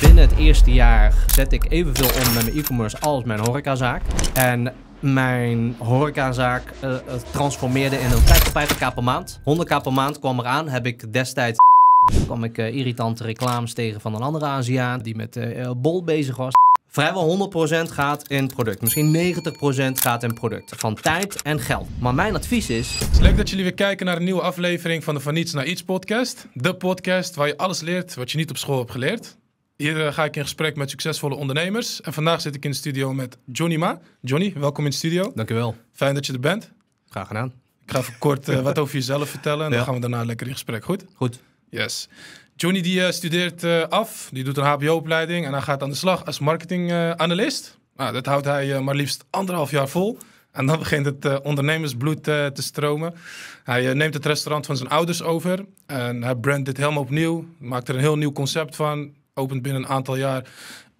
Binnen het eerste jaar zet ik evenveel om met mijn e-commerce als mijn horecazaak. En mijn horecazaak eh, transformeerde in een 50k per maand. 100k per maand kwam eraan. Heb ik destijds kwam ik eh, irritante reclames tegen van een andere Aziaan die met eh, bol bezig was. Vrijwel 100% gaat in product. Misschien 90% gaat in product. Van tijd en geld. Maar mijn advies is... Het is leuk dat jullie weer kijken naar een nieuwe aflevering van de Van Niets naar Iets podcast. De podcast waar je alles leert wat je niet op school hebt geleerd. Hier eh, ga ik in gesprek met succesvolle ondernemers. En vandaag zit ik in de studio met Johnny Ma. Johnny, welkom in de studio. Dankjewel. Fijn dat je er bent. Graag gedaan. Ik ga even kort eh, wat over jezelf vertellen en dan gaan we daarna lekker in gesprek. Goed? Goed. Yes. Johnny die eh, studeert af, die doet een HBO-opleiding en hij gaat aan de slag als marketinganalist. Nou, dat houdt hij maar liefst anderhalf jaar vol. En dan begint het ondernemersbloed te stromen. Hij neemt het restaurant van zijn ouders over en hij brandt dit helemaal opnieuw. Maakt er een heel nieuw concept van opent binnen een aantal jaar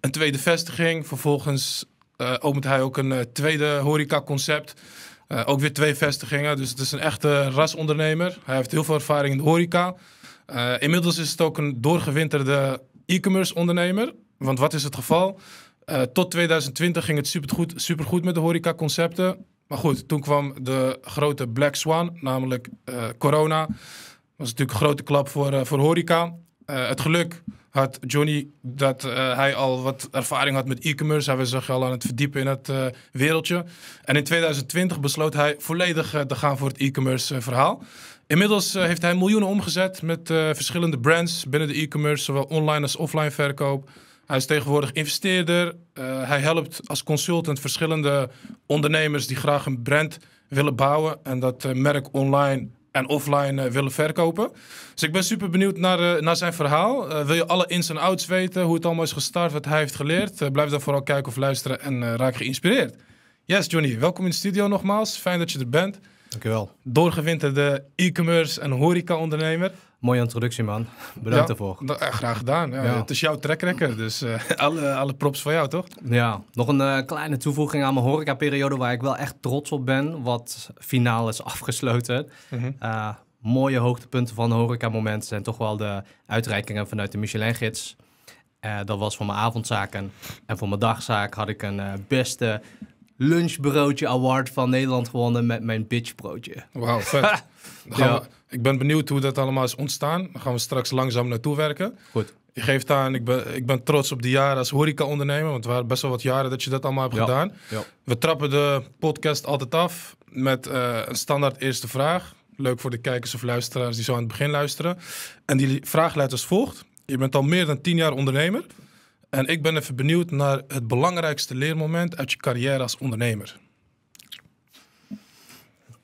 een tweede vestiging. Vervolgens eh, opent hij ook een eh, tweede horecaconcept. Uh, ook weer twee vestigingen. Dus het is een echte rasondernemer. Hij heeft heel veel ervaring in de horeca. inmiddels is het ook een doorgewinterde e-commerce ondernemer. Want wat is het geval? tot 2020 ging het supergoed, goed met de concepten. Maar goed, toen kwam de grote black swan, namelijk corona. Dat was natuurlijk een grote klap voor, voor horeca. het geluk had Johnny dat eh, hij al wat ervaring had met e-commerce. Hij was zich al aan het verdiepen in het eh, wereldje. En in 2020 besloot hij volledig eh, te gaan voor het e-commerce verhaal. Inmiddels heeft hij miljoenen omgezet met verschillende brands binnen de e-commerce, zowel online als offline verkoop. Hij is tegenwoordig investeerder. hij helpt als consultant verschillende ondernemers die graag een brand willen bouwen en dat merk online en offline eh, willen verkopen. Dus ik ben super benieuwd naar, eh, naar zijn verhaal. Eh, wil je alle ins en outs weten, hoe het allemaal is gestart, wat hij heeft geleerd? blijf dan vooral kijken of luisteren en raak geïnspireerd. Yes, Johnny, welkom in de studio nogmaals. Fijn dat je er bent. Dankjewel. Doorgewinterde e-commerce en horeca-ondernemer. Mooie introductie, man. Bedankt daarvoor. Eh, graag gedaan. Het is jouw trekrekker, dus eh, alle, alle props voor jou, toch? Ja, nog een eh, kleine toevoeging aan mijn horecaperiode waar ik wel echt trots op ben, wat finaal is afgesloten. Mhm. mooie hoogtepunten van de momenten zijn toch wel de uitreikingen vanuit de Michelin-gids. dat was voor mijn avondzaken. En voor mijn dagzaak had ik een beste lunchbroodje award van Nederland gewonnen met mijn bitchbroodje. Wauw, vet. ja. ik ben benieuwd hoe dat allemaal is ontstaan. Daar gaan we straks langzaam naartoe werken. Goed. Je geeft aan, ik ben, ik ben trots op die jaren als horeca-ondernemer. Want het waren best wel wat jaren dat je dat allemaal hebt gedaan. Ja. We trappen de podcast altijd af met eh, een standaard eerste vraag. Leuk voor de kijkers of luisteraars die zo aan het begin luisteren. En die vraag luidt als volgt. Je bent al meer dan tien jaar ondernemer. En ik ben even benieuwd naar het belangrijkste leermoment uit je carrière als ondernemer.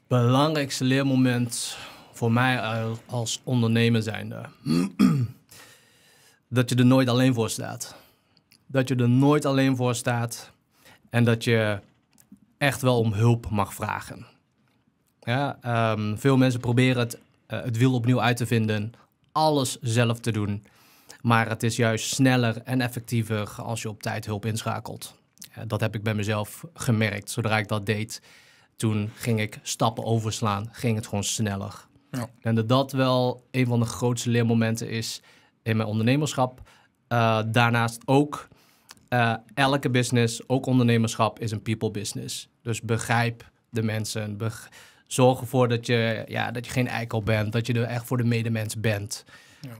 Belangrijkste leermoment voor mij als ondernemer zijnde. dat je er nooit alleen voor staat. Dat je er nooit alleen voor staat. En dat je echt wel om hulp mag vragen. Ja, ehm, veel mensen proberen het, eh, het wiel opnieuw uit te vinden. Alles zelf te doen. Maar het is juist sneller en effectiever als je op tijd hulp inschakelt. Eh, dat heb ik bij mezelf gemerkt. Zodra ik dat deed, toen ging ik stappen overslaan, ging het gewoon sneller. Ja. En dat dat wel een van de grootste leermomenten is in mijn ondernemerschap. Uh, daarnaast ook, eh, elke business, ook ondernemerschap, is een people business. Dus begrijp de mensen. zorg ervoor dat je, ja, dat je geen eikel bent, dat je er echt voor de medemens bent.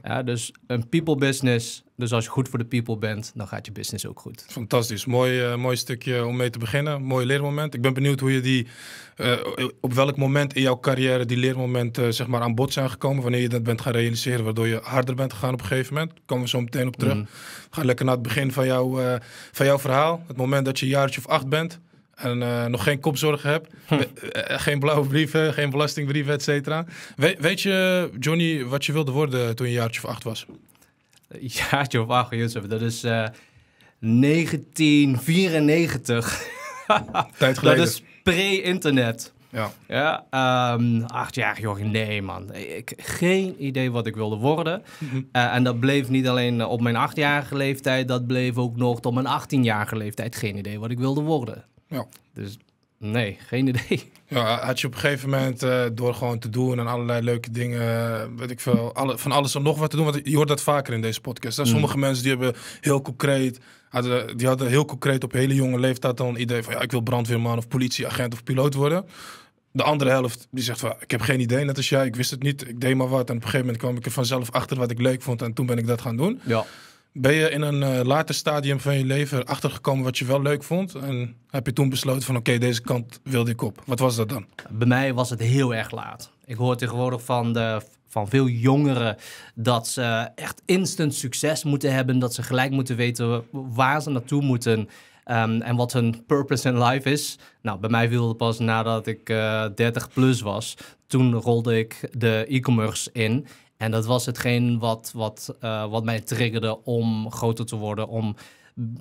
Ja. dus een people business. Dus als je goed voor de people bent, dan gaat je business ook goed. Fantastisch. Mooi, eh, mooi stukje om mee te beginnen. Mooi leermoment. Ik ben benieuwd hoe je die, eh, op welk moment in jouw carrière die leermomenten eh, zeg maar aan bod zijn gekomen. Wanneer je dat bent gaan realiseren, waardoor je harder bent gegaan op een gegeven moment. Daar komen we zo meteen op terug. Mm. Ga lekker naar het begin van, jou, van jouw verhaal. Het moment dat je een jaartje of acht bent en uh, nog geen kopzorgen heb. Hm. Eh, geen blauwe brieven, geen belastingbrieven, et cetera. weet je, Johnny, wat je wilde worden toen je jaartje of acht was? jaartje of acht, Jozef. Dat is uh, eh, 1994. Tijd geleden. Dat is pre-internet. Ja. ja ehm, acht jaar, joh, nee man. Ik, geen idee wat ik wilde worden. Mhm. en dat bleef niet alleen op mijn achtjarige leeftijd, dat bleef ook nog tot mijn achttienjarige leeftijd. Geen idee wat ik wilde worden. Ja. Dus nee, geen idee. Ja, had je op een gegeven moment eh, door gewoon te doen en allerlei leuke dingen, eh, weet ik veel, alle, van alles en nog wat te doen. Want je hoort dat vaker in deze podcast. Hè? Mm. Sommige mensen die hebben heel concreet, hadden, die hadden heel concreet op hele jonge leeftijd al een idee van ja, ik wil brandweerman of politieagent of piloot worden. De andere helft die zegt van ik heb geen idee, net als jij, ik wist het niet, ik deed maar wat. En op een gegeven moment kwam ik er vanzelf achter wat ik leuk vond en toen ben ik dat gaan doen. Ja. Ben je in een eh, later stadium van je leven achtergekomen wat je wel leuk vond? En heb je toen besloten van oké, deze kant wilde ik op. Wat was dat dan? Bij mij was het heel erg laat. Ik hoor tegenwoordig van, de, van veel jongeren dat ze echt instant succes moeten hebben. Dat ze gelijk moeten weten waar ze naartoe moeten ehm, en wat hun purpose in life is. Nou, bij mij viel het pas nadat ik 30 eh, plus was. Toen rolde ik de e-commerce in. En dat was hetgeen wat, wat, eh, wat mij triggerde om groter te worden, om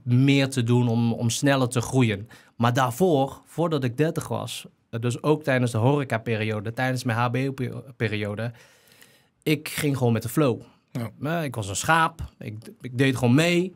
meer te doen, om, om sneller te groeien. Maar daarvoor, voordat ik 30 was, eh, dus ook tijdens de horecaperiode, tijdens mijn HBO-periode, ik ging gewoon met de flow. Ja. Eh, ik was een schaap, ik, ik deed gewoon mee.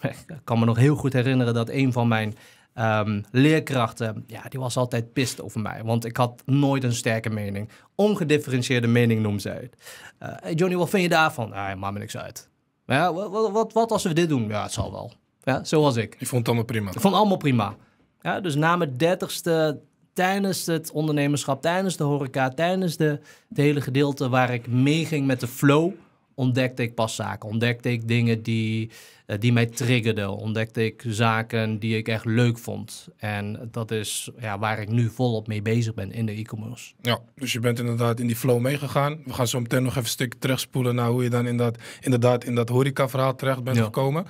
Ik kan me nog heel goed herinneren dat een van mijn Ehm, leerkrachten, ja, die was altijd pist over mij, want ik had nooit een sterke mening. Ongedifferentieerde mening noemen zij het. Eh, Johnny, wat vind je daarvan? Ah, ja, maakt me niks uit. ja, wat, wat, wat, als we dit doen? Ja, het zal wel. Ja, zo was ik. Ik vond het allemaal prima. Ik vond het allemaal prima. Ja, dus na mijn dertigste, tijdens het ondernemerschap, tijdens de horeca, tijdens de, het hele gedeelte waar ik meeging met de flow, ontdekte ik pas zaken. Ontdekte ik dingen die, eh, die mij triggerden. Ontdekte ik zaken die ik echt leuk vond. En dat is ja, waar ik nu volop mee bezig ben in de e-commerce. Ja, dus je bent inderdaad in die flow meegegaan. We gaan zo meteen nog even een stuk terugspoelen naar hoe je dan inderdaad, inderdaad in dat horeca-verhaal terecht bent gekomen.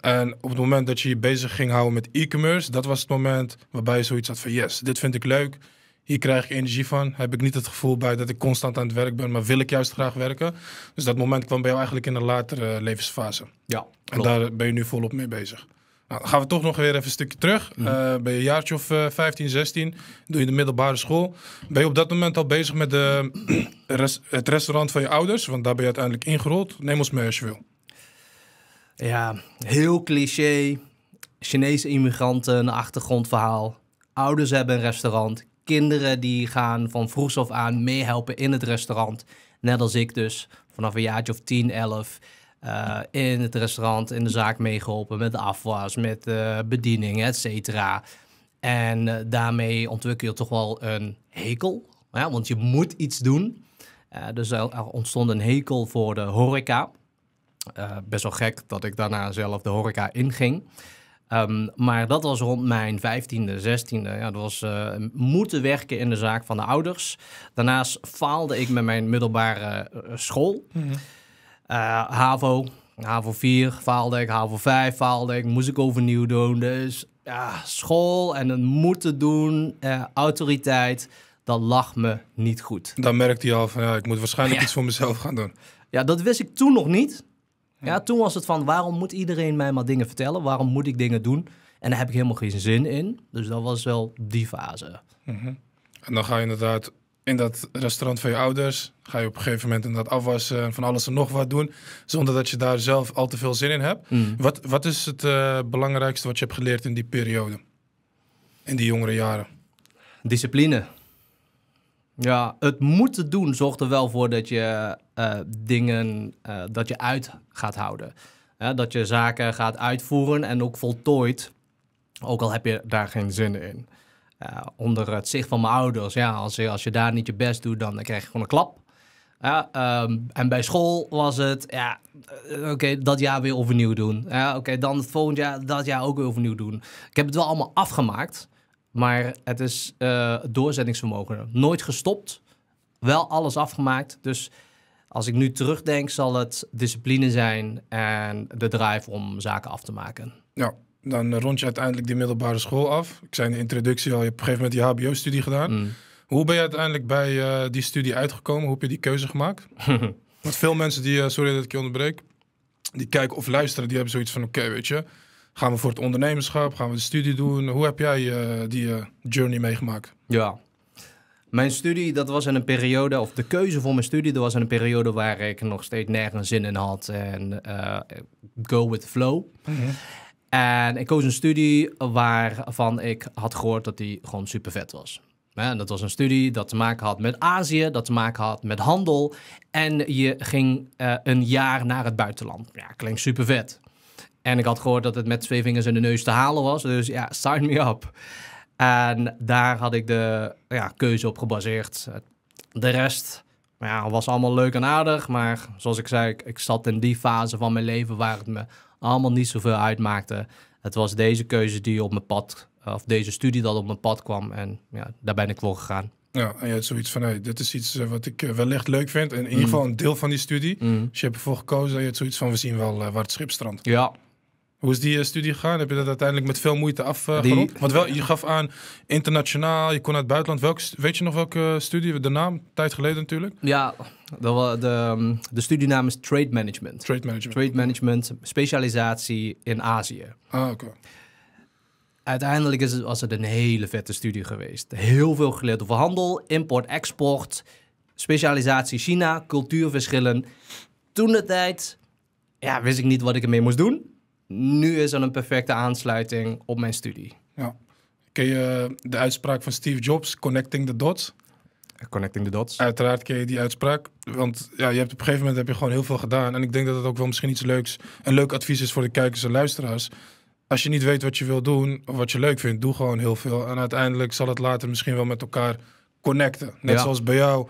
En op het moment dat je je bezig ging houden met e-commerce, dat was het moment waarbij je zoiets had van yes, dit vind ik leuk hier krijg ik energie van. Heb ik niet het gevoel bij dat ik constant aan het werk ben, maar wil ik juist graag werken. Dus dat moment kwam bij jou eigenlijk in een latere eh, levensfase. Ja. Klopt. En daar ben je nu volop mee bezig. Nou, dan gaan we toch nog weer even een stukje terug. Mhm. Eh, ben je een jaartje of uh, 15, 16, doe je de middelbare school. Ben je op dat moment al bezig met de, het restaurant van je ouders? Want daar ben je uiteindelijk ingerold. Neem ons mee als je wil. Ja, heel cliché. Chinese immigranten, een achtergrondverhaal. Ouders hebben een restaurant, kinderen die gaan van vroegs aan meehelpen in het restaurant. Net als ik dus, vanaf een jaartje of 10, 11. Eh, in het restaurant, in de zaak meegeholpen met de afwas, met uh, bediening, et cetera. En eh, daarmee ontwikkel je toch wel een hekel, want je moet iets doen. dus er, er, ontstond een hekel voor de horeca. best wel gek dat ik daarna zelf de horeca inging. Ehm, maar dat was rond mijn 15e, 16e. Ja, dat was eh, moeten werken in de zaak van de ouders. Daarnaast faalde ik met mijn middelbare eh, school. Mhm. Eh, HAVO, HAVO 4 faalde ik, HAVO 5 faalde ik. Moest ik overnieuw doen. Dus ja, school en het moeten doen, uh, autoriteit, dat lag me niet goed. Dan merkte je al van, ja, ik moet waarschijnlijk iets voor mezelf gaan doen. Ja, dat wist ik toen nog niet. Ja, toen was het van waarom moet iedereen mij maar dingen vertellen? Waarom moet ik dingen doen? En daar heb ik helemaal geen zin in. Dus dat was wel die fase. Mhm. En dan ga je inderdaad in dat restaurant van je ouders. Ga je op een gegeven moment dat afwassen en van alles en nog wat doen. Zonder dat je daar zelf al te veel zin in hebt. Mm. Wat, wat is het eh, belangrijkste wat je hebt geleerd in die periode? In die jongere jaren? Discipline. Ja, het moeten doen zorgt er wel voor dat je eh, dingen eh, dat je uit gaat houden. dat je zaken gaat uitvoeren en ook voltooid, ook al heb je daar geen zin in. Eh, onder het zicht van mijn ouders, ja, als je, als je daar niet je best doet, dan krijg je gewoon een klap. Ehm, en bij school was het, ja, oké, dat jaar weer overnieuw doen. oké, dan het volgend jaar, dat jaar ook weer overnieuw doen. Ik heb het wel allemaal afgemaakt. Maar het is eh, doorzettingsvermogen. Nooit gestopt. Wel alles afgemaakt. Dus als ik nu terugdenk, zal het discipline zijn en de drive om zaken af te maken. Ja, dan rond je uiteindelijk die middelbare school af. Ik zei in de introductie al, je hebt op een gegeven moment die HBO-studie gedaan. Mm. Hoe ben je uiteindelijk bij eh, die studie uitgekomen? Hoe heb je die keuze gemaakt? Want veel mensen die, eh, sorry dat ik je onderbreek, die kijken of luisteren, die hebben zoiets van: oké, weet je Gaan we voor het ondernemerschap? Gaan we de studie doen? Hoe heb jij eh, die eh, journey meegemaakt? Ja, mijn studie, dat was in een periode, of de keuze voor mijn studie, dat was in een periode waar ik nog steeds nergens zin in had. En eh, go with the flow. Mhm. En ik koos een studie waarvan ik had gehoord dat die gewoon super vet was. En dat was een studie dat te maken had met Azië, dat te maken had met handel. En je ging een jaar naar het buitenland. Ja, klinkt super vet. En ik had gehoord dat het met twee vingers in de neus te halen was. Dus ja, sign me up. En daar had ik de ja, keuze op gebaseerd. De rest ja, was allemaal leuk en aardig. Maar zoals ik zei, ik, ik, zat in die fase van mijn leven waar het me allemaal niet zoveel uitmaakte. Het was deze keuze die op mijn pad, of deze studie dat op mijn pad kwam. En ja, daar ben ik voor gegaan. Ja, en je hebt zoiets van, hey, dit is iets eh, wat ik eh, wellicht leuk vind. En in ieder mm. geval een deel van die studie. Mm. Dus je hebt ervoor gekozen, je hebt zoiets van, we zien wel uh, waar het schip strandt. Ja, hoe is die eh, studie gegaan? Heb je dat uiteindelijk met veel moeite afgerond? Eh, Want wel, je gaf aan internationaal, je kon uit het buitenland. weet je nog welke eh, studie? De naam? Tijd geleden natuurlijk. Ja, de, de, ehm, de studienaam is Trade Management. Trade Management. Trade Management, specialisatie in Azië. Ah, oké. Uiteindelijk is het, was het een hele vette studie geweest. Heel veel geleerd over handel, import, export, specialisatie China, cultuurverschillen. Toen de tijd ja, wist ik niet wat ik ermee moest doen nu is er een perfecte aansluiting op mijn studie. Ja. Ken je eh, de uitspraak van Steve Jobs, Connecting the Dots? Connecting the Dots. Uiteraard ken je die uitspraak. Want ja, je hebt op een gegeven moment heb je gewoon heel veel gedaan. En ik denk dat het ook wel misschien iets leuks, een leuk advies is voor de kijkers en luisteraars. Als je niet weet wat je wil doen of wat je leuk vindt, doe gewoon heel veel. En uiteindelijk zal het later misschien wel met elkaar connecten. Net zoals bij jou,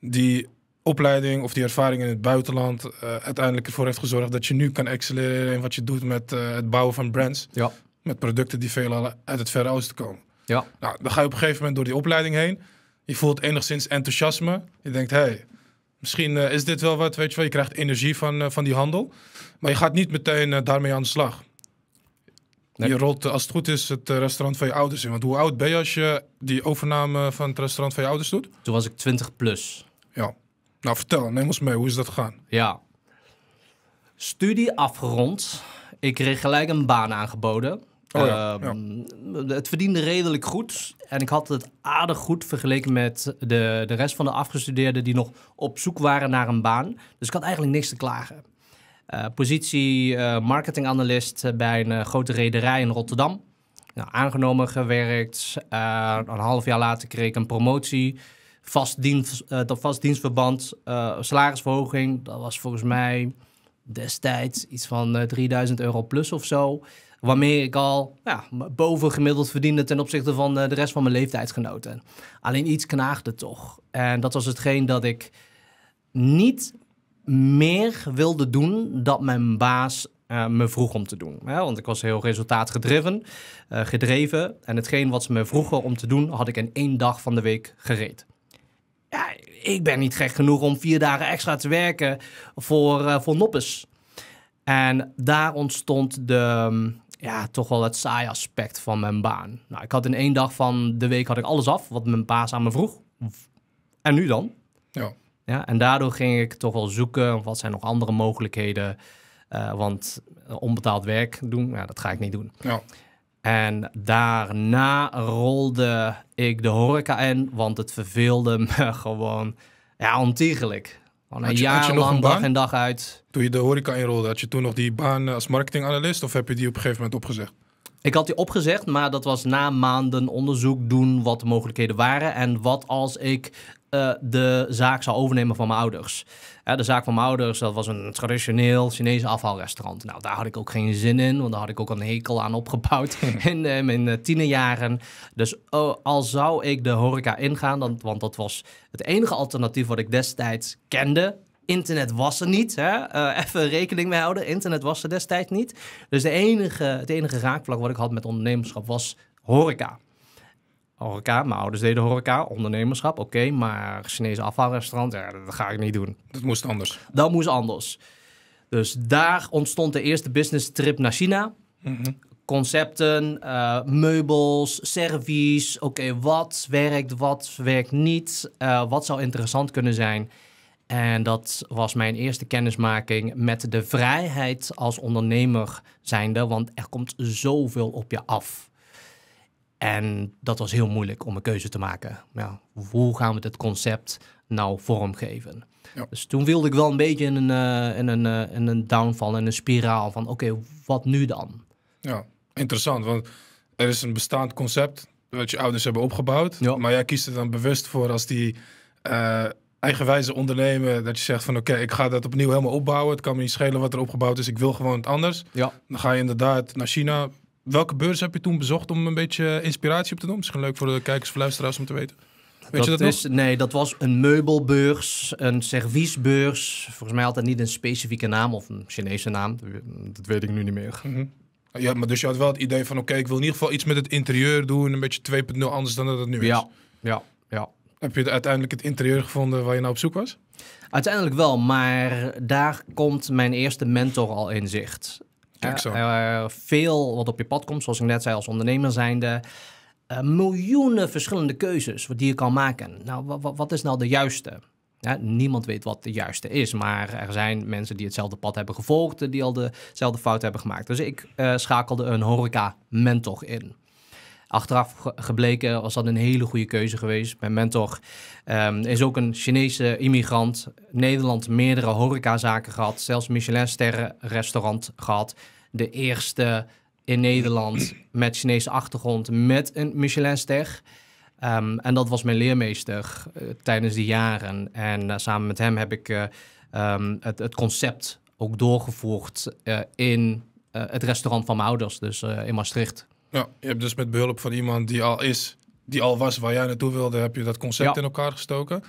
die opleiding of die ervaring in het buitenland eh, uiteindelijk ervoor heeft gezorgd dat je nu kan excelleren in wat je doet met eh, het bouwen van brands. Ja. Met producten die veelal uit het Verre Oosten komen. Ja. Nou, dan ga je op een gegeven moment door die opleiding heen. Je voelt enigszins enthousiasme. Je denkt, hey, misschien eh, is dit wel wat, weet je wel. Je krijgt energie van, van die handel. Maar je gaat niet meteen daarmee aan de slag. Nee. Je rolt, als het goed is, het restaurant van je ouders in. Want hoe oud ben je als je die overname van het restaurant van je ouders doet? Toen was ik 20 plus. Nou, vertel, neem ons mee. Hoe is dat gegaan? Ja. Studie afgerond. Ik kreeg gelijk een baan aangeboden. Oh, ehm, Het verdiende redelijk goed. En ik had het aardig goed vergeleken met de, de rest van de afgestudeerden die nog op zoek waren naar een baan. Dus ik had eigenlijk niks te klagen. Eh, positie uh, marketinganalist bij een eh, grote rederij in Rotterdam. Nou, aangenomen gewerkt. een half jaar later kreeg ik een promotie vast, dienst, eh, dat vast dienstverband, eh, salarisverhoging. Dat was volgens mij destijds iets van uh, eh, 3000 euro plus of zo. Waarmee ik al ja, boven verdiende ten opzichte van de rest van mijn leeftijdsgenoten. Alleen iets knaagde toch. En dat was hetgeen dat ik niet meer wilde doen dat mijn baas me vroeg om te doen. Want ik was heel resultaatgedreven, gedreven. En hetgeen wat ze me vroegen om te doen, had ik in één dag van de week gereed ja, ik ben niet gek genoeg om vier dagen extra te werken voor, uh, voor Noppes. En daar ontstond de, mm, ja, toch wel het saaie aspect van mijn baan. Nou, ik had in één dag van de week had ik alles af wat mijn baas aan me vroeg. En nu dan? Ja. ja en daardoor ging ik toch wel zoeken, wat zijn nog andere mogelijkheden? Eh, want onbetaald werk doen, ja, dat ga ik niet doen. Ja. En daarna rolde ik de horeca in, want het verveelde me gewoon ja, ontiegelijk. Van een jaar lang dag in dag uit. Toen je de horeca inrolde, had je toen nog die baan als marketinganalist of heb je die op een gegeven moment opgezegd? Ik had die opgezegd, maar dat was na maanden onderzoek doen wat de mogelijkheden waren. En wat als ik eh, de zaak zou overnemen van mijn ouders. de zaak van mijn ouders, dat was een traditioneel Chinese afvalrestaurant. Nou, daar had ik ook geen zin in, want daar had ik ook een hekel aan opgebouwd in uh, mijn eh, tienerjaren. Dus oh, al zou ik de horeca ingaan, dan, want dat was het enige alternatief wat ik destijds kende. Internet was er niet. Hè? even rekening mee houden. Internet was er destijds niet. Dus de enige, het enige raakvlak wat ik had met ondernemerschap was horeca. Horeca, mijn ouders deden horeca, ondernemerschap, oké, maar Chinese afvalrestaurant, ja, dat ga ik niet doen. Dat moest anders. Dat moest anders. Dus daar ontstond de eerste business trip naar China. Mhm. Concepten, eh, meubels, servies, oké, wat werkt, wat werkt niet, eh, wat zou interessant kunnen zijn. En dat was mijn eerste kennismaking met de vrijheid als ondernemer zijnde, want er komt zoveel op je af. En dat was heel moeilijk om een keuze te maken. Ja, hoe gaan we dit concept nou vormgeven? Dus toen wilde ik wel een beetje in een, uh, in een, eh, in een downfall, en een spiraal van oké, wat nu dan? Ja, interessant, want er is een bestaand concept dat je ouders hebben opgebouwd. Ja. Maar jij kiest er dan bewust voor als die eh, eigenwijze ondernemen, dat je zegt van oké, ik ga dat opnieuw helemaal opbouwen. Het kan me niet schelen wat er opgebouwd is, ik wil gewoon het anders. Ja. Dan ga je inderdaad naar China, welke beurs heb je toen bezocht om een beetje inspiratie op te doen? Misschien leuk voor de kijkers of luisteraars om te weten. Weet dat, je dat is, Nee, dat was een meubelbeurs, een serviesbeurs. Volgens mij altijd niet een specifieke naam of een Chinese naam. Dat weet ik nu niet meer. Mhm. Ja, maar dus je had wel het idee van... oké, ik wil in ieder geval iets met het interieur doen... een beetje 2.0 anders dan dat het nu is. Ja, ja, ja. Heb je uiteindelijk het interieur gevonden waar je nou op zoek was? Uiteindelijk wel, maar daar komt mijn eerste mentor al in zicht. Kijk zo. Eh, veel wat op je pad komt, zoals ik net zei, als ondernemer zijn Uh, eh, miljoenen verschillende keuzes wat die je kan maken. Nou, wat is nou de juiste? niemand weet wat de juiste is, maar er zijn mensen die hetzelfde pad hebben gevolgd, die al dezelfde fout hebben gemaakt. Dus ik eh, schakelde een horeca-mentor in. Achteraf gebleken was dat een hele goede keuze geweest. Mijn mentor ehm, is ook een Chinese immigrant. Nederland meerdere horecazaken gehad. Zelfs Michelin-sterren restaurant gehad. De eerste in Nederland met Chinese achtergrond met een Michelinster. Um, en dat was mijn leermeester eh, tijdens die jaren. En eh, samen met hem heb ik eh, ehm, het, het, concept ook doorgevoerd in het restaurant van mijn ouders, dus in Maastricht. Ja, je hebt dus met behulp van iemand die al is, die al was waar jij naartoe wilde, heb je dat concept in elkaar gestoken.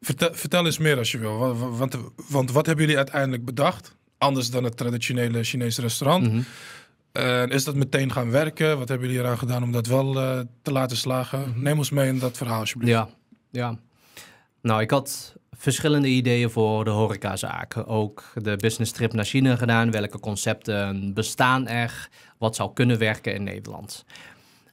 Vertel, vertel, eens meer als je wil. Want, want, wat hebben jullie uiteindelijk bedacht? Anders dan het traditionele Chinese restaurant. Mhm. is dat meteen gaan werken? Wat hebben jullie eraan gedaan om dat wel eh, te laten slagen? Mhm. Neem ons mee in dat verhaal, alsjeblieft. Ja, ja. Nou, ik had verschillende ideeën voor de horecazaak. Ook de business trip naar China gedaan. Welke concepten bestaan er? wat zou kunnen werken in Nederland.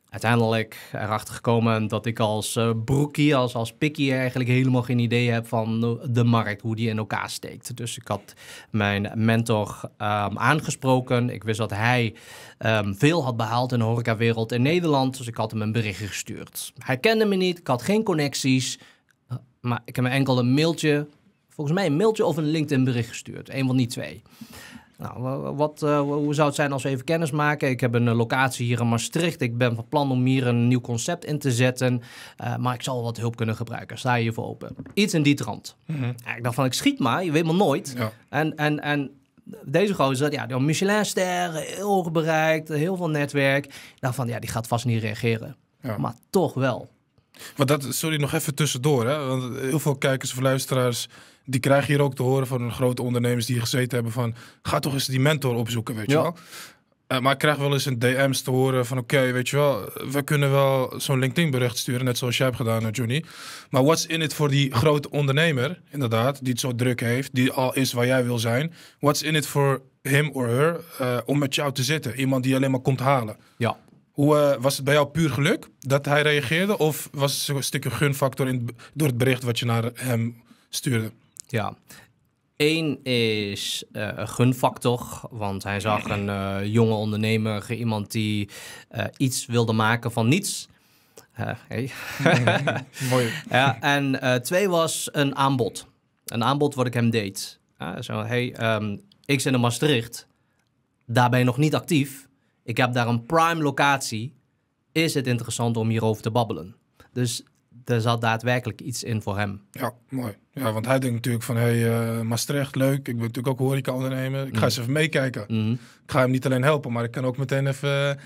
Uiteindelijk erachter gekomen dat ik als eh, broekie, als, als pikkie eigenlijk helemaal geen idee heb van eh, de markt, hoe die in elkaar steekt. Dus ik had mijn mentor ehm, aangesproken. Ik wist dat hij ehm, veel had behaald in de horecawereld in Nederland, dus ik had hem een berichtje gestuurd. Hij kende me niet, ik had geen connecties, maar ik heb hem enkel een mailtje volgens mij een mailtje of een LinkedIn bericht gestuurd. Een van die twee. Nou, wat, eh, hoe zou het zijn als we even kennis maken? Ik heb een eh, locatie hier in Maastricht. Ik ben van plan om hier een nieuw concept in te zetten. Eh, maar ik zal wat hulp kunnen gebruiken. Sta je hiervoor open? Iets in die trant. Mm Ik dacht van, ik schiet maar. Je weet maar nooit. En, en, en deze gozer, ja, die Michelinster, heel bereikt, heel veel netwerk. Ik dacht van, ja, die gaat vast niet reageren. Maar toch wel. Maar dat, sorry, nog even tussendoor. Hè? Want heel veel kijkers of luisteraars die krijg je hier ook te horen van grote ondernemers die gezeten hebben van... Ga toch eens die mentor opzoeken, weet je wel. Eh, maar ik krijg wel eens een DM's te horen van oké, weet je wel, we kunnen wel zo'n LinkedIn bericht sturen, net zoals jij hebt gedaan, eh, Johnny. Maar what's in it voor die grote ondernemer, inderdaad, die het zo druk heeft, die al is waar jij wil zijn. What's in it voor hem of her eh, om met jou te zitten? Iemand die alleen maar komt halen. Ja. Hoe was het bij jou puur geluk dat hij reageerde? Of was het een stukje gunfactor in, door het bericht wat je naar hem stuurde? Ja. Eén is uh, een gunfactor, want hij zag een eh, jonge ondernemer, iemand die eh, iets wilde maken van niets. Hey. Mooi. ja, en twee was een aanbod. Een aanbod wat ik hem deed. zo, hey, ehm, ik zit in Maastricht, daar ben je nog niet actief. Ik heb daar een prime locatie. Is het interessant om hierover te babbelen? Dus er zat daadwerkelijk iets in voor hem. Ja, mooi. Ja, want hij denkt natuurlijk van, hé, hey, eh, Maastricht, leuk. Ik ben natuurlijk ook horeca ondernemen. Ik ga mm. eens even meekijken. Mm-hmm. Ik ga hem niet alleen helpen, maar ik kan ook meteen even eh,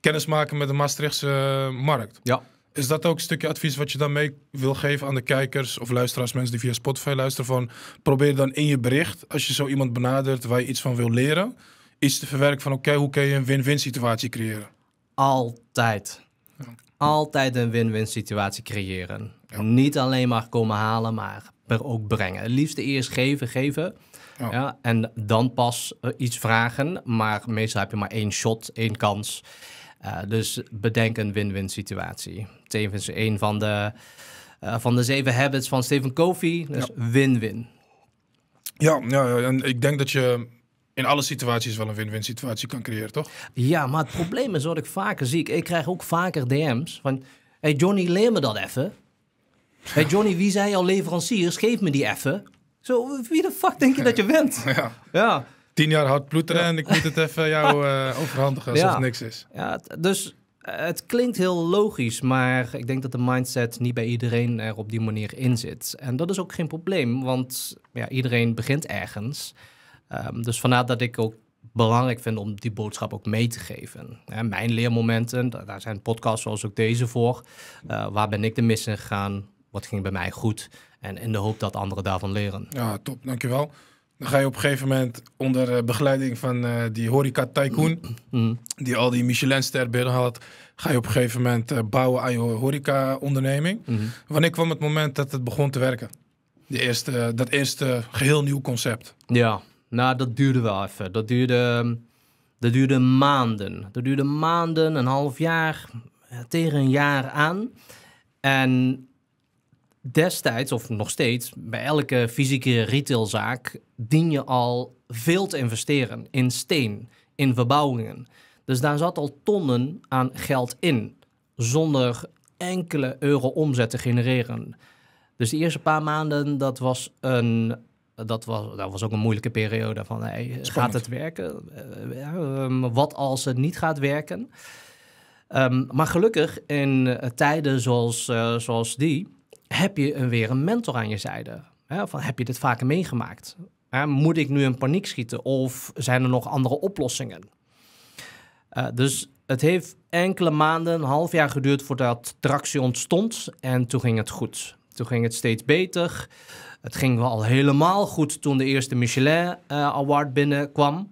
kennis maken met de Maastrichtse eh, markt. Ja. Is dat ook een stukje advies wat je dan mee wil geven aan de kijkers of luisteraars, mensen die via Spotify luisteren? Van probeer dan in je bericht, als je zo iemand benadert waar je iets van wil leren, iets te verwerken van oké, hoe kun je een win-win situatie creëren? Altijd. Ja altijd een win-win situatie creëren. Niet alleen maar komen halen, maar per ook brengen. Het liefst eerst geven, geven. Ja, en dan pas eh, iets vragen. Maar meestal heb je maar één shot, één kans. Eh, dus bedenk een win-win situatie. Tevens een van de, eh, van de zeven habits van Stephen Covey. Dus win-win. Ja. ja, ja, en ik denk dat je in alle situaties wel een win-win situatie kan creëren, toch? Ja, maar het probleem is wat ik vaker zie. Ik, krijg ook vaker DM's van... Hey Johnny, leer me dat even. Hey Johnny, wie zijn jouw leveranciers? Geef me die even. Zo, wie de fuck denk je dat je bent? Ja. ja. Tien jaar hard ploeteren en ik moet het even jou eh, overhandigen alsof het niks is. Ja, dus eh, het klinkt heel logisch, maar ik denk dat de mindset niet bij iedereen er op die manier in zit. En dat is ook geen probleem, want ja, iedereen begint ergens. Ehm, dus vandaar dat ik ook belangrijk vind om die boodschap ook mee te geven. mijn leermomenten, daar zijn podcasts zoals ook deze voor. Eh, waar ben ik de mis in gegaan? Wat ging bij mij goed? En in de hoop dat anderen daarvan leren. Ja, top, dankjewel. Dan ga je op een gegeven moment onder eh, begeleiding van eh, die horeca tycoon, mm-hmm. die al die Michelinster binnen had, ga je op een gegeven moment bouwen aan je horeca onderneming. Mm mm-hmm. ik Wanneer kwam het moment dat het begon te werken? De eerste, dat eerste geheel nieuw concept. Ja, nou, dat duurde wel even. Dat duurde, ehm, dat duurde maanden. Dat duurde maanden, een half jaar, tegen een jaar aan. En destijds, of nog steeds, bij elke fysieke retailzaak dien je al veel te investeren in steen, in verbouwingen. Dus daar zat al tonnen aan geld in, zonder enkele euro omzet te genereren. Dus de eerste paar maanden, dat was een dat was, dat was ook een moeilijke periode van hey, gaat het werken? Eh, eh, ehm, wat als het niet gaat werken? Ehm, maar gelukkig in eh, tijden zoals, zoals die heb je een, weer een mentor aan je zijde. Van, heb je dit vaker meegemaakt? Moet ik nu in paniek schieten of zijn er nog andere oplossingen? dus het heeft enkele maanden, een half jaar geduurd voordat tractie ontstond en toen ging het goed. Toen ging het steeds beter. Het ging wel al helemaal goed toen de eerste Michelin eh, Award binnenkwam.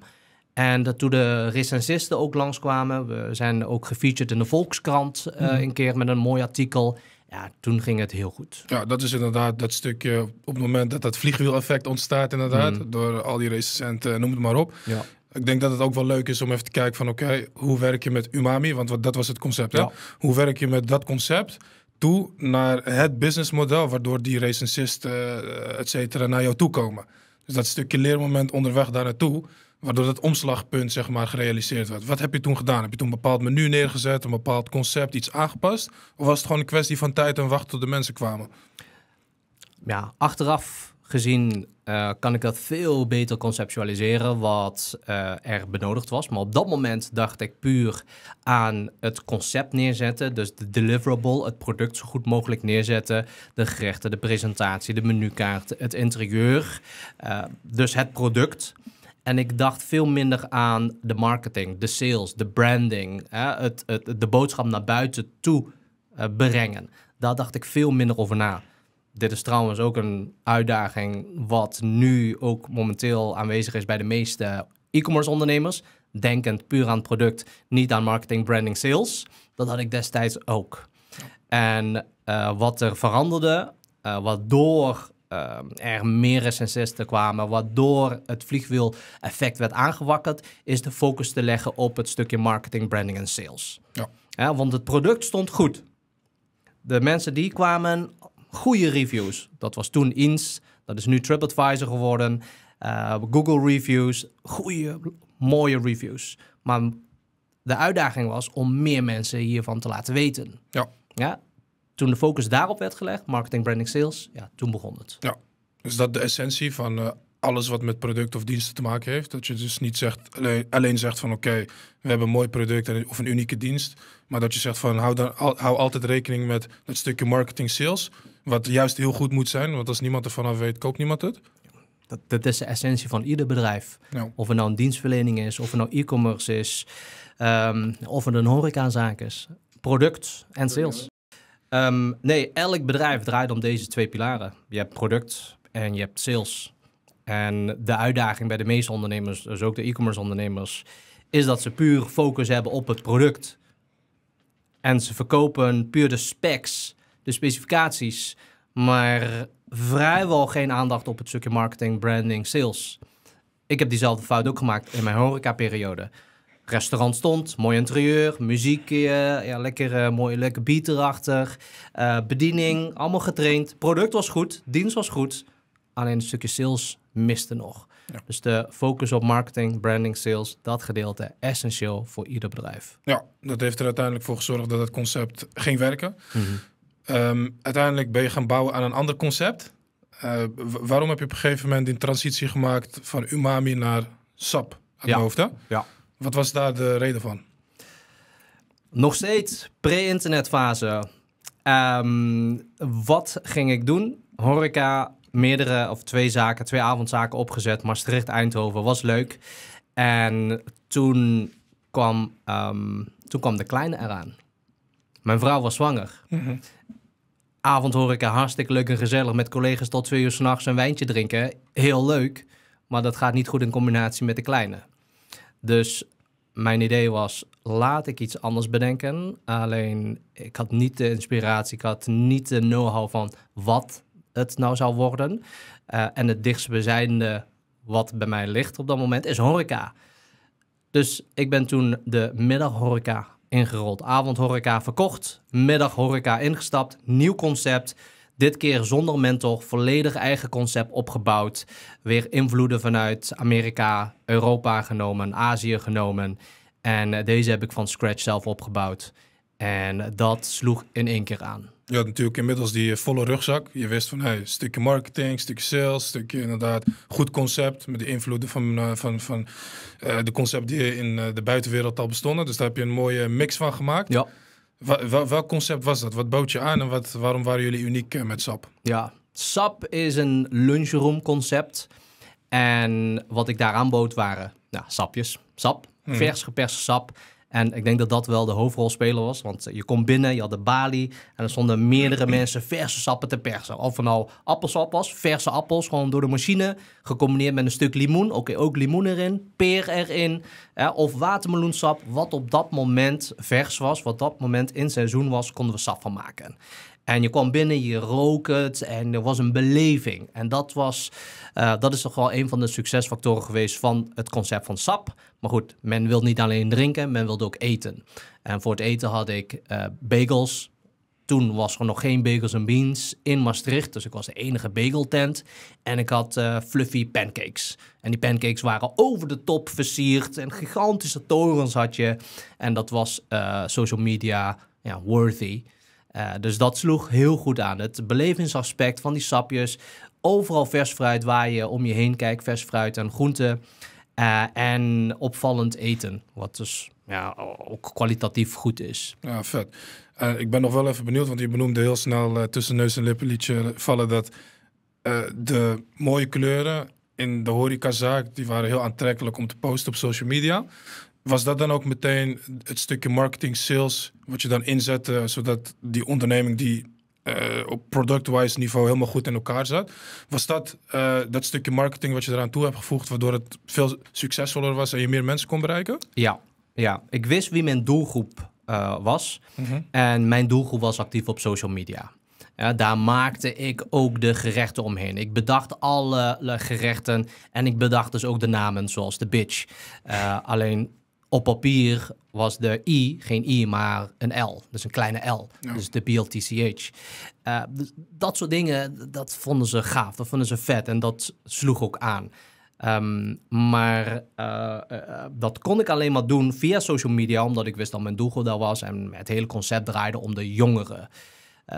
En dat toen de recensisten ook langskwamen. We zijn ook gefeatured in de Volkskrant eh, mhm. een keer met een mooi artikel. Ja, toen ging het heel goed. Ja, dat is inderdaad dat stukje op het moment dat dat vliegwiel-effect ontstaat inderdaad. Mhm. Door al die recensenten, eh, noem het maar op. Ja. Ik denk dat het ook wel leuk is om even te kijken van oké, hoe werk je met umami? Want dat was het concept. Hè? Hoe werk je met dat concept? toe naar het businessmodel waardoor die recensisten, eh, et cetera, naar jou toe komen. Dus dat stukje leermoment onderweg daar naartoe, waardoor dat omslagpunt zeg maar gerealiseerd werd. Wat heb je toen gedaan? Heb je toen een bepaald menu neergezet, een bepaald concept, iets aangepast? Of was het gewoon een kwestie van tijd en wachten tot de mensen kwamen? Ja, achteraf gezien eh, kan ik dat veel beter conceptualiseren wat eh, er benodigd was. Maar op dat moment dacht ik puur aan het concept neerzetten. Dus de deliverable, het product zo goed mogelijk neerzetten. De gerechten, de presentatie, de menukaart, het interieur. Eh, dus het product. En ik dacht veel minder aan de marketing, de sales, de branding. Hè, het, het, de boodschap naar buiten toe brengen. Daar dacht ik veel minder over na dit is trouwens ook een uitdaging wat nu ook momenteel aanwezig is bij de meeste e-commerce ondernemers. Denkend puur aan product, niet aan marketing, branding, sales. Dat had ik destijds ook. En eh, wat er veranderde, uh, eh, waardoor eh, er meer recensisten kwamen, waardoor het vliegwiel-effect werd aangewakkerd, is de focus te leggen op het stukje marketing, branding en sales. Ja. ja want het product stond goed. De mensen die kwamen goede reviews. Dat was toen Ins, dat is nu TripAdvisor geworden. Eh, Google reviews, goede, mooie reviews. Maar de uitdaging was om meer mensen hiervan te laten weten. Ja. ja? Toen de focus daarop werd gelegd, marketing, branding, sales, ja, toen begon het. Ja, is dus dat de essentie van eh, alles wat met product of diensten te maken heeft? Dat je dus niet zegt, alleen, alleen zegt van oké, we hebben een mooi product of een unieke dienst. Maar dat je zegt van hou, dan, hou altijd rekening met dat stukje marketing, sales wat juist heel goed moet zijn, want als niemand ervan af weet, koopt niemand het. Dat, dat is de essentie van ieder bedrijf. Of het nou een dienstverlening is, of het nou e-commerce is, ehm, of het een horecazaak is. Product en sales. Ehm, nee, elk bedrijf draait om deze twee pilaren. Je hebt product en je hebt sales. En de uitdaging bij de meeste ondernemers, dus ook de e-commerce ondernemers, is dat ze puur focus hebben op het product. En ze verkopen puur de specs de specificaties, maar vrijwel geen aandacht op het stukje marketing, branding, sales. Ik heb diezelfde fout ook gemaakt in mijn horecaperiode. Restaurant stond, mooi interieur, muziek, eh, ja, lekker, eh, mooie lekker beat erachter, eh, bediening, allemaal getraind. Product was goed, dienst was goed, alleen een stukje sales miste nog. Dus de focus op marketing, branding, sales, dat gedeelte essentieel voor ieder bedrijf. Ja, dat heeft er uiteindelijk voor gezorgd dat het concept ging werken. Mhm. Um, uiteindelijk ben je gaan bouwen aan een ander concept. Eh, waarom heb je op een gegeven moment die transitie gemaakt van umami naar sap aan ja. hoofd? Ja. Wat was daar de reden van? Nog steeds pre-internetfase. Um, wat ging ik doen? Horeca, meerdere of twee zaken, twee avondzaken opgezet. Maastricht, Eindhoven was leuk. En toen kwam, ehm, toen kwam de kleine eraan. Mijn vrouw was zwanger. Mhm avondhoreca hartstikke leuk en gezellig. Met collega's tot twee uur s'nachts een wijntje drinken. Heel leuk. Maar dat gaat niet goed in combinatie met de kleine. Dus mijn idee was, laat ik iets anders bedenken. Alleen, ik had niet de inspiratie. Ik had niet de know-how van wat het nou zou worden. Eh, en het dichtstbijzijnde wat bij mij ligt op dat moment is horeca. Dus ik ben toen de middaghoreca ingerold. Avondhoreca verkocht, middaghoreca ingestapt, nieuw concept. Dit keer zonder mentor, volledig eigen concept opgebouwd. Weer invloeden vanuit Amerika, Europa genomen, Azië genomen. En eh, deze heb ik van scratch zelf opgebouwd. En dat sloeg in één keer aan. Je had natuurlijk inmiddels die volle rugzak. Je wist van, hey, stukje marketing, stukje sales, stukje inderdaad goed concept. Met de invloeden eh, van, van, van eh, de concept die in eh, de buitenwereld al bestonden. Dus daar heb je een mooie mix van gemaakt. Ja. welk concept was dat? Wat bood je aan en wat, waarom waren jullie uniek met SAP? Ja, SAP is een lunchroom concept. En wat ik daaraan bood waren nou, sapjes. Sap, hmm. vers geperste sap. En ik denk dat dat wel de hoofdrolspeler was. Want eh, je komt binnen, je had de balie. En er stonden meerdere mensen verse sappen te persen. Of het nou appelsap was, verse appels, gewoon door de machine. Gecombineerd met een stuk limoen. Oké, ook limoen erin, peer erin. Hè, of watermeloensap, wat op dat moment vers was. Wat op dat moment in seizoen was, konden we sap van maken. En je kwam binnen, je rook het en er was een beleving. En dat, was, eh, dat is toch wel een van de succesfactoren geweest van het concept van sap. Maar goed, men wil niet alleen drinken, men wilde ook eten. En voor het eten had ik eh, bagels. Toen was er nog geen bagels en beans in Maastricht, dus ik was de enige bageltent. En ik had eh, fluffy pancakes. En die pancakes waren over de top versierd en gigantische torens had je. En dat was social media ja, worthy. Eh, dus dat sloeg heel goed aan. Het belevingsaspect van die sapjes. Overal vers fruit waar je om je heen kijkt. Vers fruit en groenten. Eh, en opvallend eten. Wat dus ja, ook kwalitatief goed is. Ja, vet. Eh, ik ben nog wel even benieuwd, want je benoemde heel snel tussen neus en lippen liedje vallen dat de mooie kleuren in de horecazaak, die waren heel aantrekkelijk om te posten op social media. Was dat dan ook meteen het stukje marketing sales wat je dan inzette, eh, zodat die onderneming die eh, op product-wise niveau helemaal goed in elkaar zat? Was dat eh, dat stukje marketing wat je eraan toe hebt gevoegd, waardoor het veel succesvoller was en je meer mensen kon bereiken? Ja, ja. ik wist wie mijn doelgroep was. Mhm. En mijn doelgroep was actief op social media. daar maakte ik ook de gerechten omheen. Ik bedacht alle gerechten en ik bedacht dus ook de namen, zoals de bitch. alleen op papier was de I geen I, maar een L. Dus een kleine L. Dus de BLTCH. Uh, eh, dus dat soort dingen, dat vonden ze gaaf. Dat vonden ze vet. En dat sloeg ook aan. Ehm, maar eh, eh, dat kon ik alleen maar doen via social media, omdat ik wist dat mijn doelgroep daar was. En het hele concept draaide om de jongeren.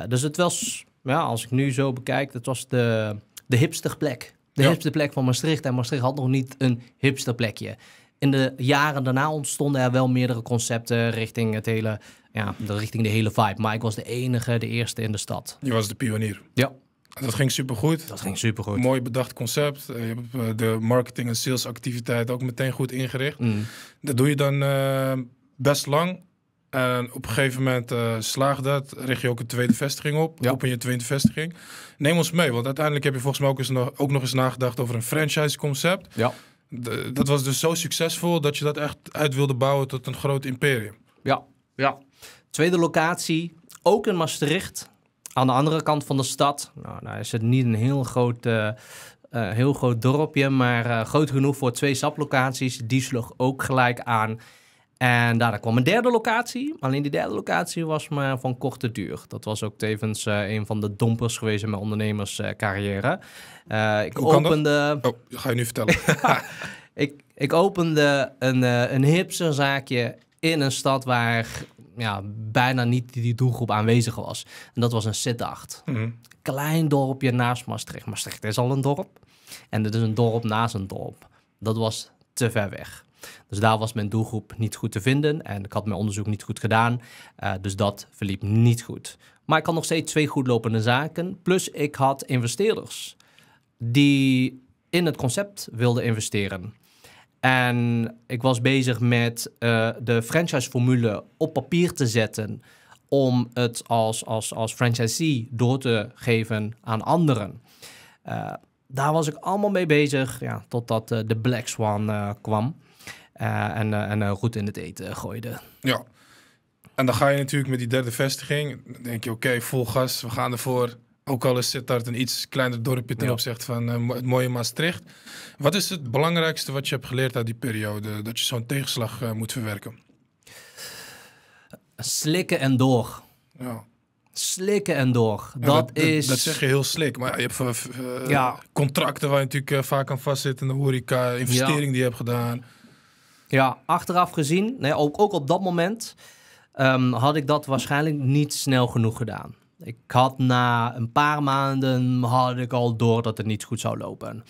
dus het was, ja, als ik nu zo bekijk, het was de, de hipster plek. De ja. plek van Maastricht. En Maastricht had nog niet een hipster plekje in de jaren daarna ontstonden er wel meerdere concepten richting, het hele, ja, de, richting de hele vibe. Maar ik was de enige, de eerste in de stad. Je was de pionier. Ja. Dat ging supergoed. Dat ging supergoed. Mooi bedacht concept. Eh, je hebt eh, de marketing en salesactiviteit ook meteen goed ingericht. Mm. Dat doe je dan eh, best lang. En op een gegeven moment uh, slaag dat, richt je ook een tweede vestiging op, open je tweede vestiging. Neem ons mee, want uiteindelijk heb je volgens mij ook, eens nog, ook nog eens nagedacht over een franchise concept. Ja dat was dus zo succesvol dat je dat echt uit wilde bouwen tot een groot imperium. Ja, ja. Tweede locatie, ook in Maastricht. Aan de andere kant van de stad. Nou, nou is het niet een heel groot, eh, eh, heel groot dorpje, maar eh, groot genoeg voor twee saplocaties. Die sloeg ook gelijk aan en daarna kwam een derde locatie. Alleen die derde locatie was me van korte duur. Dat was ook tevens eh, een van de dompers geweest in mijn ondernemerscarrière. Uh, ik opende. Oh, ga je nu vertellen. ik, ik opende een, uh, een zaakje in een stad waar ja, bijna niet die doelgroep aanwezig was. En dat was een Sittacht. Mm Klein dorpje naast Maastricht. Maastricht is al een dorp. En dit is een dorp naast een dorp. Dat was te ver weg. Dus daar was mijn doelgroep niet goed te vinden en ik had mijn onderzoek niet goed gedaan. Eh, dus dat verliep niet goed. Maar ik had nog steeds twee goedlopende zaken. Plus ik had investeerders die in het concept wilden investeren. En ik was bezig met eh, de franchise-formule op papier te zetten om het als, als, als franchisee door te geven aan anderen. Eh, daar was ik allemaal mee bezig, ja, totdat de Black Swan kwam. Eh, en eh, en eh, goed in het eten gooide. Ja. En dan ga je natuurlijk met die derde vestiging. Dan denk je, oké, vol gas, we gaan ervoor. Ook al is Sittard een iets kleiner dorpje ten opzichte van het mooie Maastricht. Wat is het belangrijkste wat je hebt geleerd uit die periode? Dat je zo'n tegenslag moet verwerken? Slikken en door. Ja. Slikken en door. dat, is... Dat zeg je heel slik. Maar je hebt contracten waar je natuurlijk vaak aan vastzit. In de horeca, investering die je hebt gedaan. Ja, achteraf gezien, nee, ook, ook op dat moment, ehm, had ik dat waarschijnlijk niet snel genoeg gedaan. Ik had na een paar maanden had ik al door dat het niet goed zou lopen.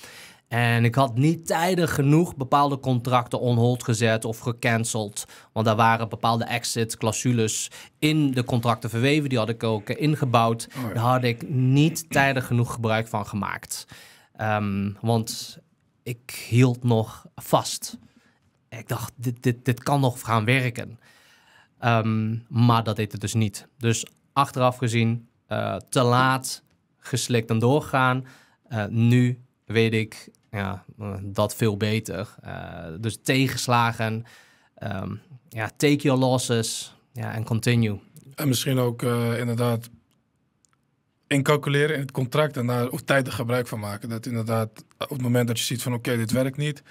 En ik had niet tijdig genoeg bepaalde contracten on hold gezet of gecanceld. Want daar waren bepaalde exit-clausules in de contracten verweven. Die had ik ook ingebouwd. Oh Daar had ik niet tijdig genoeg gebruik van gemaakt. Ehm, want ik hield nog vast ik dacht, dit, dit, dit kan nog gaan werken. Ehm, maar dat deed het dus niet. Dus achteraf gezien, eh, te laat geslikt en doorgaan. Eh, nu weet ik ja, eh, dat veel beter. dus tegenslagen, ehm, ja, take your losses en continue. En misschien ook inderdaad incalculeren in het contract en daar tijd tijdig gebruik van maken. Dat inderdaad op het moment dat je ziet van oké, dit werkt niet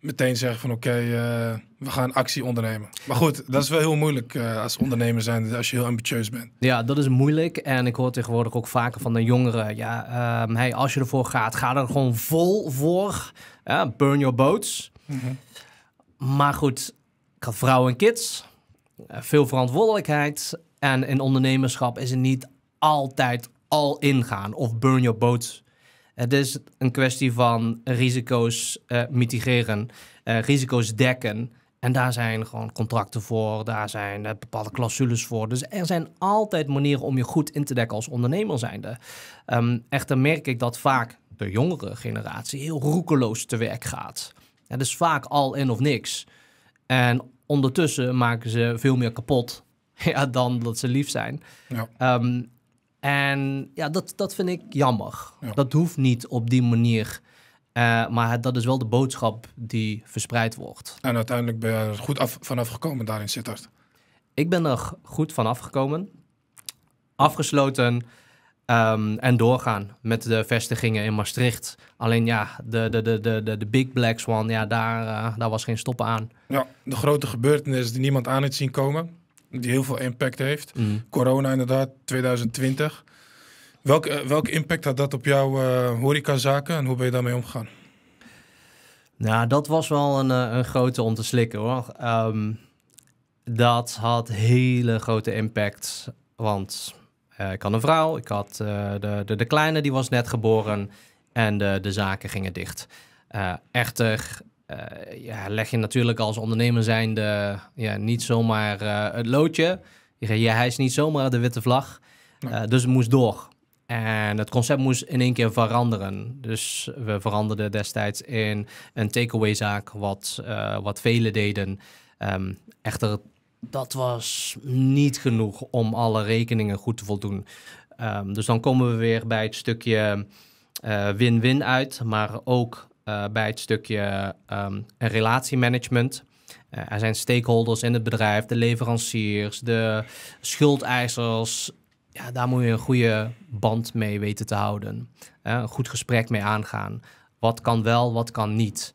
meteen zeggen van oké, eh, we gaan actie ondernemen. Maar goed, dat is wel heel moeilijk eh, als ondernemer zijn, als je heel ambitieus bent. Ja, dat is moeilijk. En ik hoor tegenwoordig ook vaker van de jongeren, ja, ehm, hey, als je ervoor gaat, ga er gewoon vol voor. burn your boats. Mhm. Maar goed, ik had vrouwen en kids, eh, veel verantwoordelijkheid. En in ondernemerschap is het niet altijd al ingaan of burn your boats het is een kwestie van risico's eh, mitigeren, eh, risico's dekken. En daar zijn gewoon contracten voor, daar zijn eh, bepaalde clausules voor. Dus er zijn altijd manieren om je goed in te dekken als ondernemer zijnde. Um, echter merk ik dat vaak de jongere generatie heel roekeloos te werk gaat. Het is dus vaak al in of niks. En ondertussen maken ze veel meer kapot ja, dan dat ze lief zijn. Ja. Ehm, en ja, dat, dat vind ik jammer. Dat hoeft niet op die manier. Eh, maar dat is wel de boodschap die verspreid wordt. En uiteindelijk ben je er goed vanaf gekomen daarin, Sittard. Ik ben er goed vanaf gekomen. Afgesloten ehm, en doorgaan met de vestigingen in Maastricht. Alleen ja, de, de, de, de, de, de Big Black Swan, ja, daar, eh, daar was geen stoppen aan. Ja, de grote gebeurtenis die niemand aan het zien komen die heel veel impact heeft. Mhm. Corona inderdaad, 2020. Welk, eh, welk impact had dat op jouw horeca eh, horecazaken en hoe ben je daarmee omgegaan? Nou, dat was wel een, eh, een grote om te slikken hoor. Ehm, dat had hele grote impact, want ik had een vrouw, ik had de, de, de, kleine die was net geboren en de, de zaken gingen dicht. echter, eh, ja, leg je natuurlijk als ondernemer zijnde ja, niet zomaar eh, het loodje. Je, je hijst niet zomaar de witte vlag. Eh, dus het moest door. En het concept moest in één keer veranderen. Dus we veranderden destijds in een takeaway-zaak, wat, wat velen deden. Ehm, echter, dat was niet genoeg om alle rekeningen goed te voldoen. Ehm, dus dan komen we weer bij het stukje win-win uit, maar ook eh, bij het stukje um, relatiemanagement. Eh, er zijn stakeholders in het bedrijf, de leveranciers, de schuldeisers. Ja, daar moet je een goede band mee weten te houden. Eh, een goed gesprek mee aangaan. Wat kan wel, wat kan niet.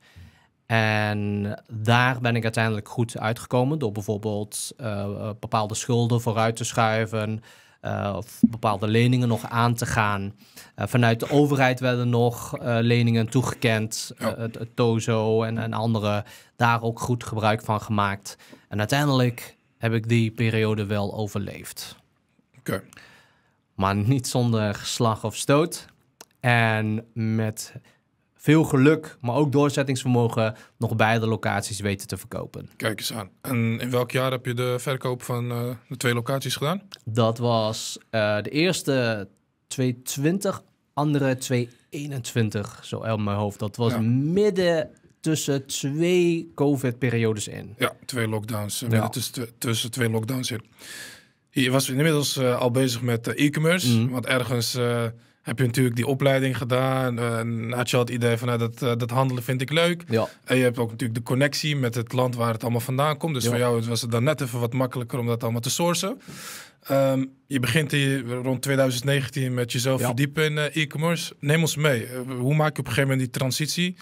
En daar ben ik uiteindelijk goed uitgekomen door bijvoorbeeld bepaalde schulden vooruit te schuiven. Eh, of bepaalde leningen nog aan te gaan. Eh, vanuit de overheid werden nog eh, leningen toegekend. het, Tozo en, en andere daar ook goed gebruik van gemaakt. En uiteindelijk heb ik die periode wel overleefd. Oké. Maar niet zonder slag of stoot. En met veel geluk, maar ook doorzettingsvermogen nog beide locaties weten te verkopen. Kijk eens aan. En in welk jaar heb je de verkoop van eh, de twee locaties gedaan? Dat was eh, de eerste 220, andere 221, zo uit mijn hoofd. Dat was midden tussen twee COVID-periodes in. Ja, twee lockdowns. Eh, ja. Midden tussen, tussen twee lockdowns in. Je was inmiddels uh, al bezig met e-commerce, mhm. want ergens heb je natuurlijk die opleiding gedaan. En eh, had je al het idee van nou, dat, eh, dat handelen vind ik leuk. Ja. En je hebt ook natuurlijk de connectie met het land waar het allemaal vandaan komt. Dus voor jou was het dan net even wat makkelijker om dat allemaal te sourcen. Ehm, je begint hier rond 2019 met jezelf verdiepen in eh, e-commerce. Neem ons mee. hoe maak je op een gegeven moment die transitie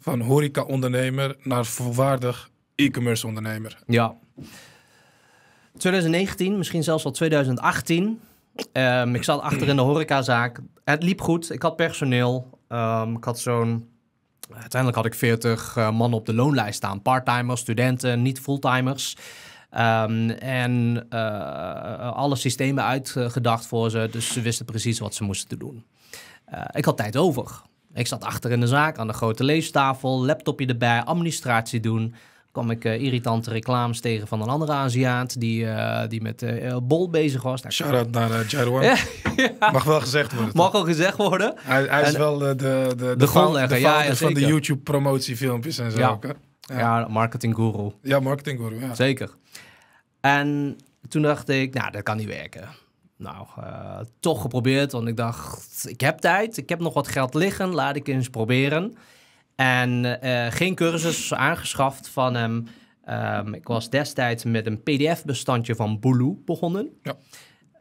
van horeca-ondernemer naar volwaardig e-commerce ondernemer? Ja. 2019, misschien zelfs al 2018, Ehm, ik zat achter in de horecazaak. Het liep goed. Ik had personeel. Ehm, ik had zo'n... Uiteindelijk had ik 40 mannen eh, man op de loonlijst staan. Parttimers, studenten, niet fulltimers. Ehm, en eh, alle systemen uitgedacht voor ze. Dus ze wisten precies wat ze moesten doen. Eh, ik had tijd over. Ik zat achter in de zaak aan de grote leestafel, laptopje erbij, administratie doen kom ik eh, irritante reclames tegen van een andere Aziat die, eh, die met eh, Bol bezig was. Nou, Shout-out naar uh, Mag wel gezegd worden. Mag wel gezegd worden. Hij, hij is wel de, de, de, grondlegger ja, van de YouTube promotiefilmpjes en zo. Ja, ook, ja. marketing guru. Ja, marketing guru, ja. Zeker. En toen dacht ik, nou, dat kan niet werken. Nou, toch geprobeerd, want ik dacht, ik heb tijd, ik heb nog wat geld liggen, laat ik eens proberen. En eh, geen cursus aangeschaft van hem. Ehm, ik was destijds met een PDF-bestandje van Bulu begonnen. Ja.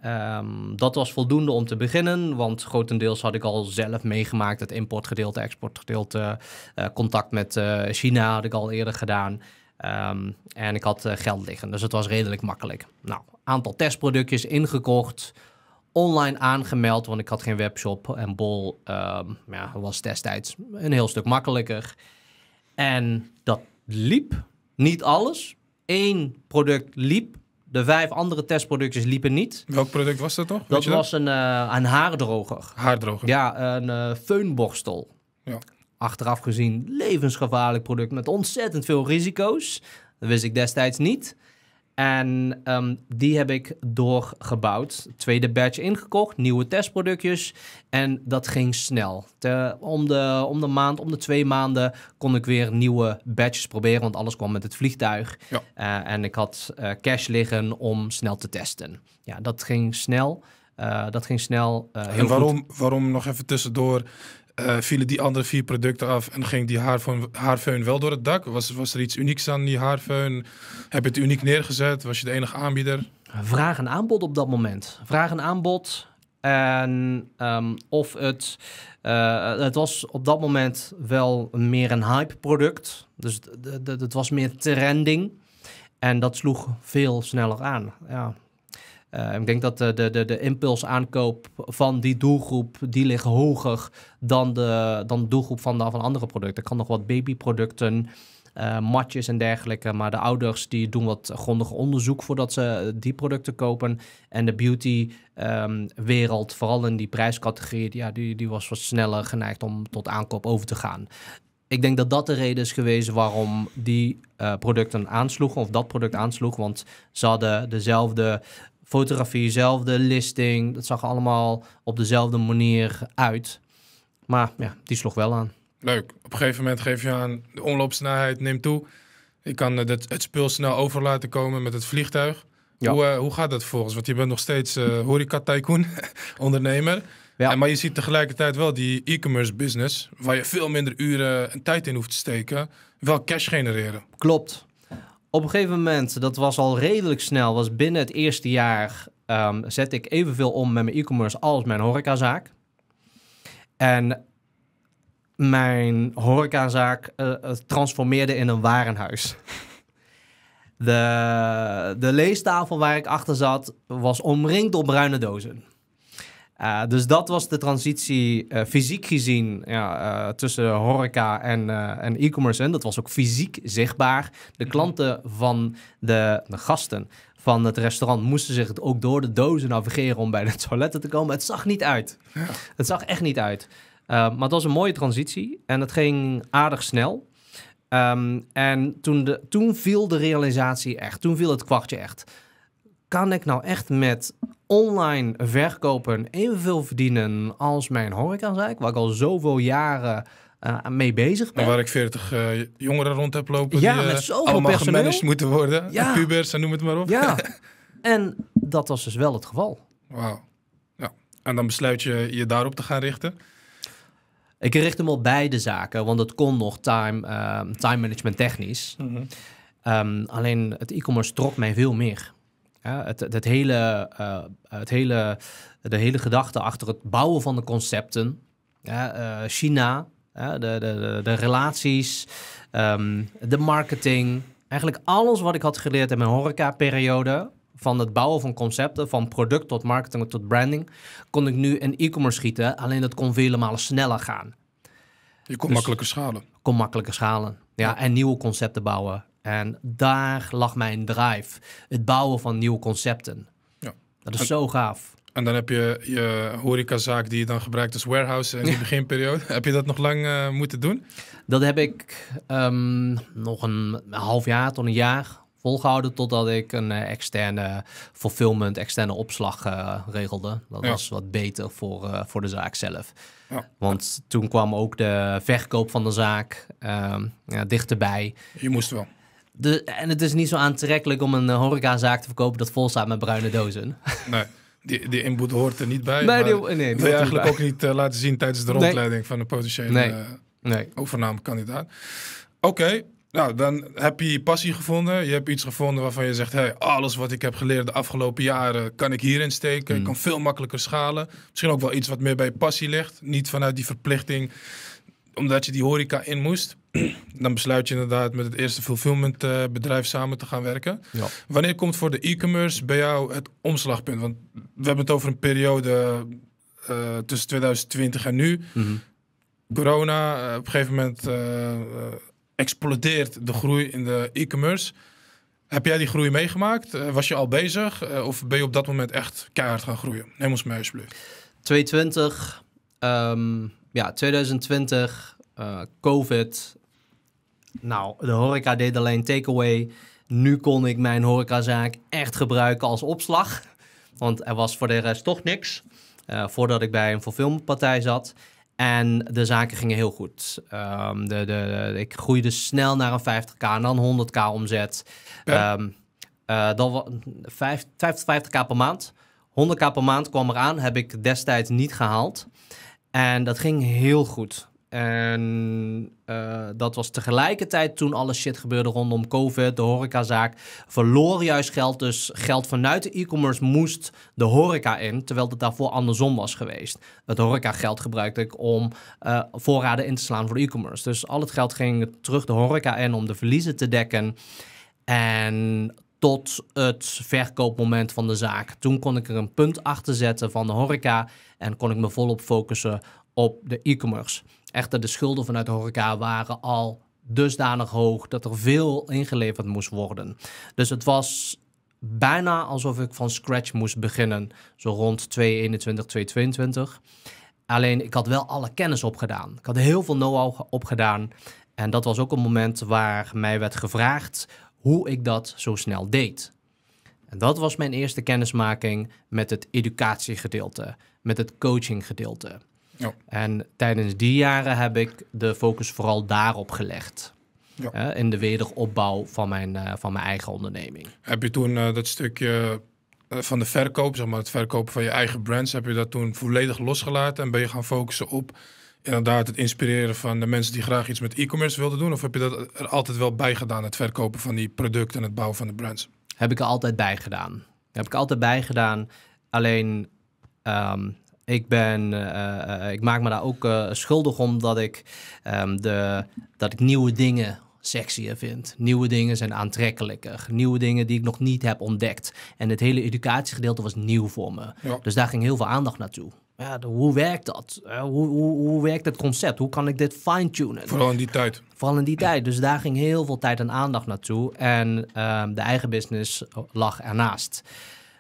Ehm, dat was voldoende om te beginnen, want grotendeels had ik al zelf meegemaakt het importgedeelte, exportgedeelte, eh, contact met eh, China had ik al eerder gedaan. Ehm, en ik had geld liggen, dus het was redelijk makkelijk. Nou, aantal testproductjes ingekocht, online aangemeld, want ik had geen webshop. En Bol um, ja, was destijds een heel stuk makkelijker. En dat liep. Niet alles. Eén product liep. De vijf andere testproductjes liepen niet. Welk product was dat toch? Dat was Een, uh, een haardroger. Haardroger. Ja, een uh, eh, feunborstel. Ja. Achteraf gezien levensgevaarlijk product met ontzettend veel risico's. Dat wist ik destijds niet. En ehm, die heb ik doorgebouwd. Tweede batch ingekocht, nieuwe testproductjes. En dat ging snel. Te, om, de, om de maand, om de twee maanden kon ik weer nieuwe batches proberen. Want alles kwam met het vliegtuig. Eh, en ik had eh, cash liggen om snel te testen. Ja, dat ging snel. Eh, dat ging snel. en waarom, waarom nog even tussendoor? Uh, vielen die andere vier producten af en ging die haarfeun, haarfeun wel door het dak? Was, was er iets unieks aan die haarfeun? Heb je het uniek neergezet? Was je de enige aanbieder? Vraag en aanbod op dat moment. Vraag en aanbod. En ehm, of het. Eh, het was op dat moment wel meer een hype product. Dus het was meer trending. En dat sloeg veel sneller aan. Ja. Eh, ik denk dat de, de, de impulsaankoop van die doelgroep, die ligt hoger dan de, dan doelgroep van, de, van andere producten. Ik kan nog wat babyproducten, eh, matjes en dergelijke. Maar de ouders die doen wat grondig onderzoek voordat ze eh, die producten kopen. En de beauty ehm, wereld, vooral in die prijscategorie, ja, die, die was wat sneller geneigd om tot aankoop over te gaan ik denk dat dat de reden is geweest waarom die producten aansloegen of dat product aansloeg. Want ze hadden dezelfde fotografie, zelfde listing. Dat zag allemaal op dezelfde manier uit. Maar ja, die sloeg wel aan. Leuk. Op een gegeven moment geef je aan, de omloopsnelheid neemt toe. Je kan het, het spul snel over laten komen met het vliegtuig. Ja. Hoe, eh, hoe gaat dat volgens? Want je bent nog steeds eh, horeca-tycoon, ondernemer. Ja. maar je ziet tegelijkertijd wel die e-commerce business, waar je veel minder uren en tijd in hoeft te steken, wel cash genereren. Klopt op een gegeven moment, dat was al redelijk snel, was binnen het eerste jaar um, zet ik evenveel om met mijn e-commerce als mijn horecazaak. En mijn horecazaak eh, eh, transformeerde in een warenhuis. De, de leestafel waar ik achter zat was omringd door bruine dozen. Eh, dus dat was de transitie eh, fysiek gezien ja, eh, tussen horeca en, en e-commerce. En dat was ook fysiek zichtbaar. De mhm. klanten van de, de gasten van het restaurant moesten zich ook door de dozen navigeren om bij de toiletten te komen. Het zag niet uit. Het zag echt niet uit. maar het was een mooie transitie en het ging aardig snel. Ehm, en toen, de, toen viel de realisatie echt. Toen viel het kwartje echt. Kan ik nou echt met online verkopen evenveel verdienen als mijn horecazaak, waar ik al zoveel jaren eh, mee bezig ben. En waar ik veertig eh, jongeren rond heb lopen ja, die met eh, zoveel allemaal personeel. gemanaged moeten worden. Ja. Pubers dan noem het maar op. Ja, en dat was dus wel het geval. Wauw. Ja. En dan besluit je je daarop te gaan richten? Ik richt hem op beide zaken, want het kon nog time, time management technisch. Mhm. Ehm, alleen het e-commerce trok mij veel meer. Ja, het, het, hele, eh, het hele, de hele gedachte achter het bouwen van de concepten. Ja, eh, China, de, de, de, relaties, ehm, de marketing. Eigenlijk alles wat ik had geleerd in mijn horeca-periode. Van het bouwen van concepten, van product tot marketing tot branding. kon ik nu in e-commerce schieten. Alleen dat kon vele malen sneller gaan. Je kon dus makkelijker schalen. Kon makkelijker schalen. ja, en nieuwe concepten bouwen. En daar lag mijn drive. Het bouwen van nieuwe concepten. Ja. Dat is zo gaaf. En dan heb je je horecazaak die je dan gebruikt als warehouse in die beginperiode. heb je dat nog lang eh, moeten doen? Dat heb ik ehm, nog een half jaar tot een jaar volgehouden totdat ik een eh, externe fulfillment, externe opslag eh, regelde. Dat was wat beter voor, voor de zaak zelf. Ja. Want toen kwam ook de verkoop van de zaak ehm, dichterbij. Je moest wel. De, en het is niet zo aantrekkelijk om een eh, horecazaak te verkopen dat vol staat met bruine dozen. Nee. Die, die inboet hoort er niet bij. Nee, die, nee, wil je eigenlijk ook niet eh, laten zien tijdens de rondleiding van een potentiële eh, nee. overnamekandidaat. Oké, nou dan heb je je passie gevonden. Je hebt iets gevonden waarvan je zegt: hey, alles wat ik heb geleerd de afgelopen jaren kan ik hierin steken. Ik hmm. kan veel makkelijker schalen. Misschien ook wel iets wat meer bij passie ligt. Niet vanuit die verplichting omdat je die horeca in moest, dan besluit je inderdaad met het eerste eh, bedrijf samen te gaan werken. Ja. Wanneer komt voor de e-commerce bij jou het omslagpunt? Want we hebben het over een periode eh, tussen 2020 en nu. Mhm. Corona, eh, op een gegeven moment explodeert de groei in de e-commerce. Heb jij die groei meegemaakt? was je al bezig? of ben je op dat moment echt keihard gaan groeien? Neem ons mee, alsjeblieft. 220 ja, 2020, eh, COVID. Nou, de horeca deed alleen takeaway. Nu kon ik mijn horecazaak echt gebruiken als opslag. Want er was voor de rest toch niks. Eh, voordat ik bij een fulfillmentpartij zat. En de zaken gingen heel goed. Ehm, de, de, ik groeide snel naar een 50k en dan 100k omzet. Ehm, eh, dan 50, 50k per maand. 100k per maand kwam eraan, heb ik destijds niet gehaald. En dat ging heel goed. En eh, dat was tegelijkertijd toen alle shit gebeurde rondom COVID, de horecazaak. Verloor juist geld, dus geld vanuit de e-commerce moest de horeca in. Terwijl het daarvoor andersom was geweest. Het horeca geld gebruikte ik om eh, voorraden in te slaan voor de e-commerce. Dus al het geld ging terug de horeca in om de verliezen te dekken. En tot het verkoopmoment van de zaak. Toen kon ik er een punt achter zetten van de horeca en kon ik me volop focussen op de e-commerce. Echter, de schulden vanuit de horeca waren al dusdanig hoog dat er veel ingeleverd moest worden. Dus het was bijna alsof ik van scratch moest beginnen, zo rond 2021, 2022. Alleen ik had wel alle kennis opgedaan. Ik had heel veel know-how opgedaan. En dat was ook een moment waar mij werd gevraagd hoe ik dat zo snel deed. En dat was mijn eerste kennismaking met het educatiegedeelte, met het coachinggedeelte. Ja. En tijdens die jaren heb ik de focus vooral daarop gelegd. Ja. in de wederopbouw van mijn, eh, van mijn eigen onderneming. Heb je toen eh, dat stukje eh, van de verkoop, zeg maar het verkopen van je eigen brands, heb je dat toen volledig losgelaten en ben je gaan focussen op inderdaad het inspireren van de mensen die graag iets met e-commerce wilden doen? Of heb je dat er altijd wel bij gedaan, het verkopen van die producten en het bouwen van de brands? Heb ik er altijd bij gedaan. Heb ik altijd bij gedaan. Alleen, ehm, ik, ben, eh, eh, ik maak me daar ook eh, schuldig om dat ik, ehm, de, dat ik nieuwe dingen sexier vind. Nieuwe dingen zijn aantrekkelijker. Nieuwe dingen die ik nog niet heb ontdekt. En het hele educatiegedeelte was nieuw voor me. Dus daar ging heel veel aandacht naartoe ja, hoe werkt dat? Eh, hoe, hoe, hoe werkt het concept? Hoe kan ik dit fine-tunen? Vooral in die tijd. Vooral in die tijd. Dus daar ging heel veel tijd en aandacht naartoe. En ehm, de eigen business lag ernaast.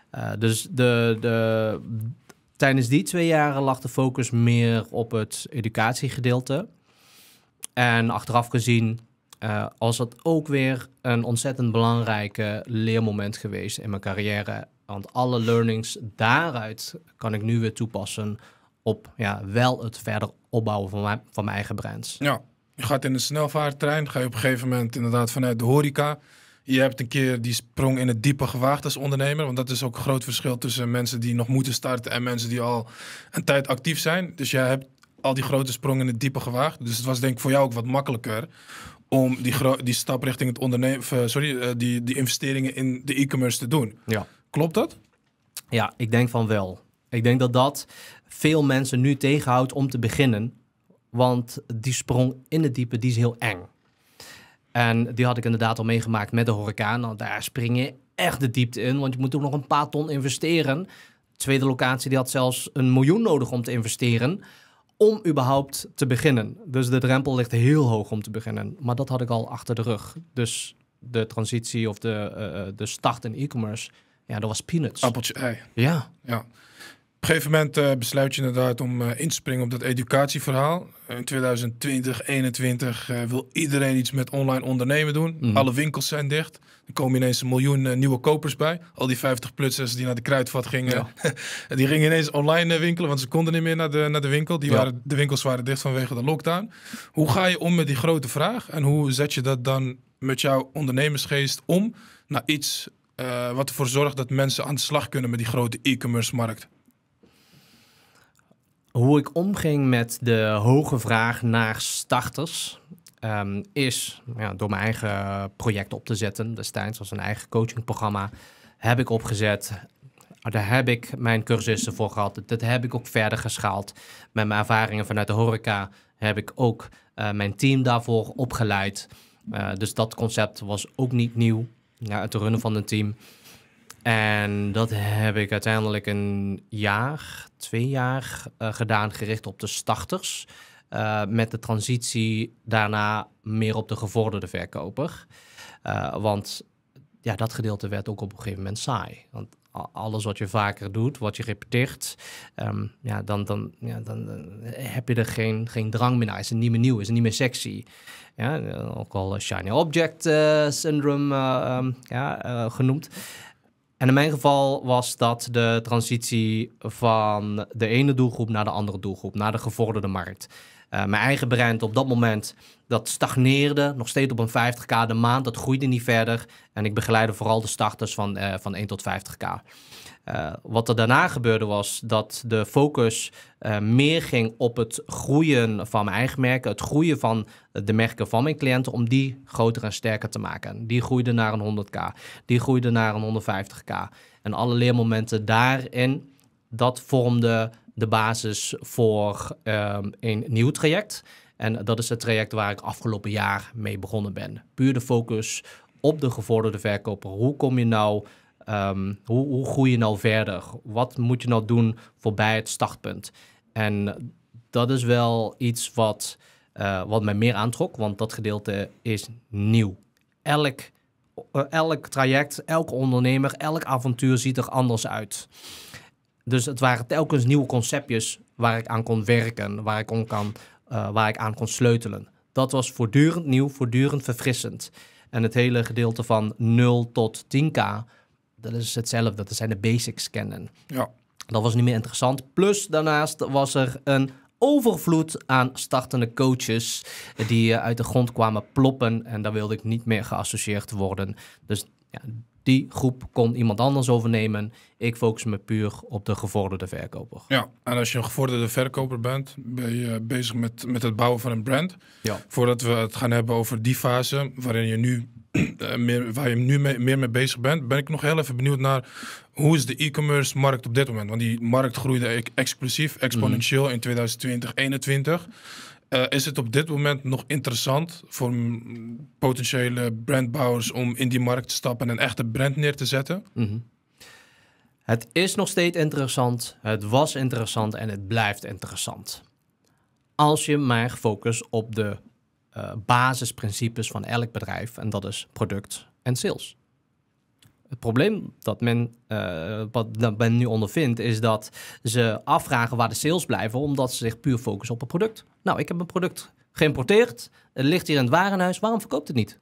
Eh, dus de, de, tijdens die twee jaren lag de focus meer op het educatiegedeelte. En achteraf gezien eh, was dat ook weer een ontzettend belangrijke leermoment geweest in mijn carrière. Want alle learnings daaruit kan ik nu weer toepassen op ja, wel het verder opbouwen van mijn, van mijn eigen brands. Ja, je gaat in een snelvaarttrein, ga je op een gegeven moment inderdaad vanuit de horeca. Je hebt een keer die sprong in het diepe gewaagd als ondernemer. Want dat is ook een groot verschil tussen mensen die nog moeten starten en mensen die al een tijd actief zijn. Dus jij hebt al die grote sprongen in het diepe gewaagd. Dus het was denk ik voor jou ook wat makkelijker om die, die stap richting het ondernemen, eh, sorry, eh, die, die investeringen in de e-commerce te doen. Ja. Klopt dat? Ja, ik denk van wel. Ik denk dat dat veel mensen nu tegenhoudt om te beginnen. Want die sprong in het diepe, die is heel eng. En die had ik inderdaad al meegemaakt met de horecaan. daar spring je echt de diepte in, want je moet ook nog een paar ton investeren. tweede locatie die had zelfs een miljoen nodig om te investeren. Om überhaupt te beginnen. Dus de drempel ligt heel hoog om te beginnen. Maar dat had ik al achter de rug. Dus de transitie of de, eh, eh, de start in e-commerce ja, dat was peanuts. Appeltje ei. Ja. ja. Op een gegeven moment eh, besluit je inderdaad om eh, in te springen op dat educatieverhaal. In 2020, 2021 eh, wil iedereen iets met online ondernemen doen. Mhm. Alle winkels zijn dicht. Er komen ineens een miljoen nieuwe kopers bij. Al die 50-plussers die naar de kruidvat gingen, die gingen ineens online winkelen, want ze konden niet meer naar de, naar de winkel. Die waren, de winkels waren dicht vanwege de lockdown. Hoe ga je om met die grote vraag en hoe zet je dat dan met jouw ondernemersgeest om naar iets eh, wat ervoor zorgt dat mensen aan de slag kunnen met die grote e-commerce markt? Hoe ik omging met de hoge vraag naar starters ehm, is ja, door mijn eigen project op te zetten. Destijds was een eigen coachingprogramma heb ik opgezet. Daar heb ik mijn cursussen voor gehad. Dat heb ik ook verder geschaald. Met mijn ervaringen vanuit de horeca heb ik ook eh, mijn team daarvoor opgeleid. Eh, dus dat concept was ook niet nieuw ja, het runnen van een team. En dat heb ik uiteindelijk een jaar, twee jaar eh, gedaan, gericht op de starters. Eh, met de transitie daarna meer op de gevorderde verkoper. Eh, want ja, dat gedeelte werd ook op een gegeven moment saai. Want alles wat je vaker doet, wat je repeteert, ehm, ja, dan, dan, ja, dan, eh, heb je er geen, geen drang meer naar. Is het niet meer nieuw, is niet meer sexy. Ja, eh, ook al shiny object eh, syndrome ehm, ja, genoemd. En in mijn geval was dat de transitie van de ene doelgroep naar de andere doelgroep, naar de gevorderde markt. Eh, mijn eigen brand op dat moment, dat stagneerde nog steeds op een 50k de maand. Dat groeide niet verder. En ik begeleidde vooral de starters van, eh, van 1 tot 50k. Eh, wat er daarna gebeurde was dat de focus meer ging op het groeien van mijn eigen merken, het groeien van de merken van mijn cliënten, om die groter en sterker te maken. Die groeide naar een 100k, die groeide naar een 150k. En alle leermomenten daarin, dat vormde de basis voor ehm, een nieuw traject. En dat is het traject waar ik afgelopen jaar mee begonnen ben. Puur de focus op de gevorderde verkoper. Hoe kom je nou, ehm, hoe, hoe groei je nou verder? Wat moet je nou doen voorbij het startpunt? En dat is wel iets wat, eh, wat mij meer aantrok, want dat gedeelte is nieuw. Elk, eh, elk traject, elke ondernemer, elk avontuur ziet er anders uit. Dus het waren telkens nieuwe conceptjes waar ik aan kon werken, waar ik, om kan, eh, waar ik aan kon sleutelen. Dat was voortdurend nieuw, voortdurend verfrissend. En het hele gedeelte van 0 tot 10k, dat is hetzelfde. Dat zijn de basics kennen. Ja. Dat was niet meer interessant. Plus daarnaast was er een overvloed aan startende coaches die eh, uit de grond kwamen ploppen. En daar wilde ik niet meer geassocieerd worden. Dus ja, die groep kon iemand anders overnemen. Ik focus me puur op de gevorderde verkoper. Ja, en als je een gevorderde verkoper bent, ben je bezig met, met het bouwen van een brand. Ja. Voordat we het gaan hebben over die fase waarin je nu eh, meer, waar je nu mee, meer mee bezig bent, ben ik nog heel even benieuwd naar hoe is de e-commerce markt op dit moment? Want die markt groeide e-, exclusief, exponentieel in 2020, mhm. 2021. Eh, is het op dit moment nog interessant voor potentiële brandbouwers om in die markt te stappen en een echte brand neer te zetten? Mhm. Het is nog steeds interessant, het was interessant en het blijft interessant. Als je maar focust op de eh, basisprincipes van elk bedrijf en dat is product en sales. Het probleem dat men, eh, wat, men nu ondervindt, is dat ze afvragen waar de sales blijven, omdat ze zich puur focussen op het product. Nou, ik heb een product geïmporteerd, het ligt hier in het warenhuis, waarom verkoopt het niet?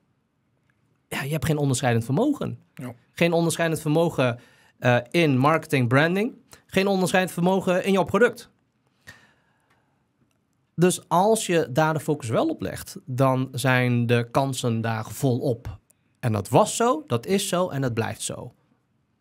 Ja, je hebt geen onderscheidend vermogen. Ja. Geen onderscheidend vermogen eh, in marketing, branding. Geen onderscheidend vermogen in jouw product. Dus als je daar de focus wel op legt, dan zijn de kansen daar volop. En dat was zo, dat is zo en dat blijft zo.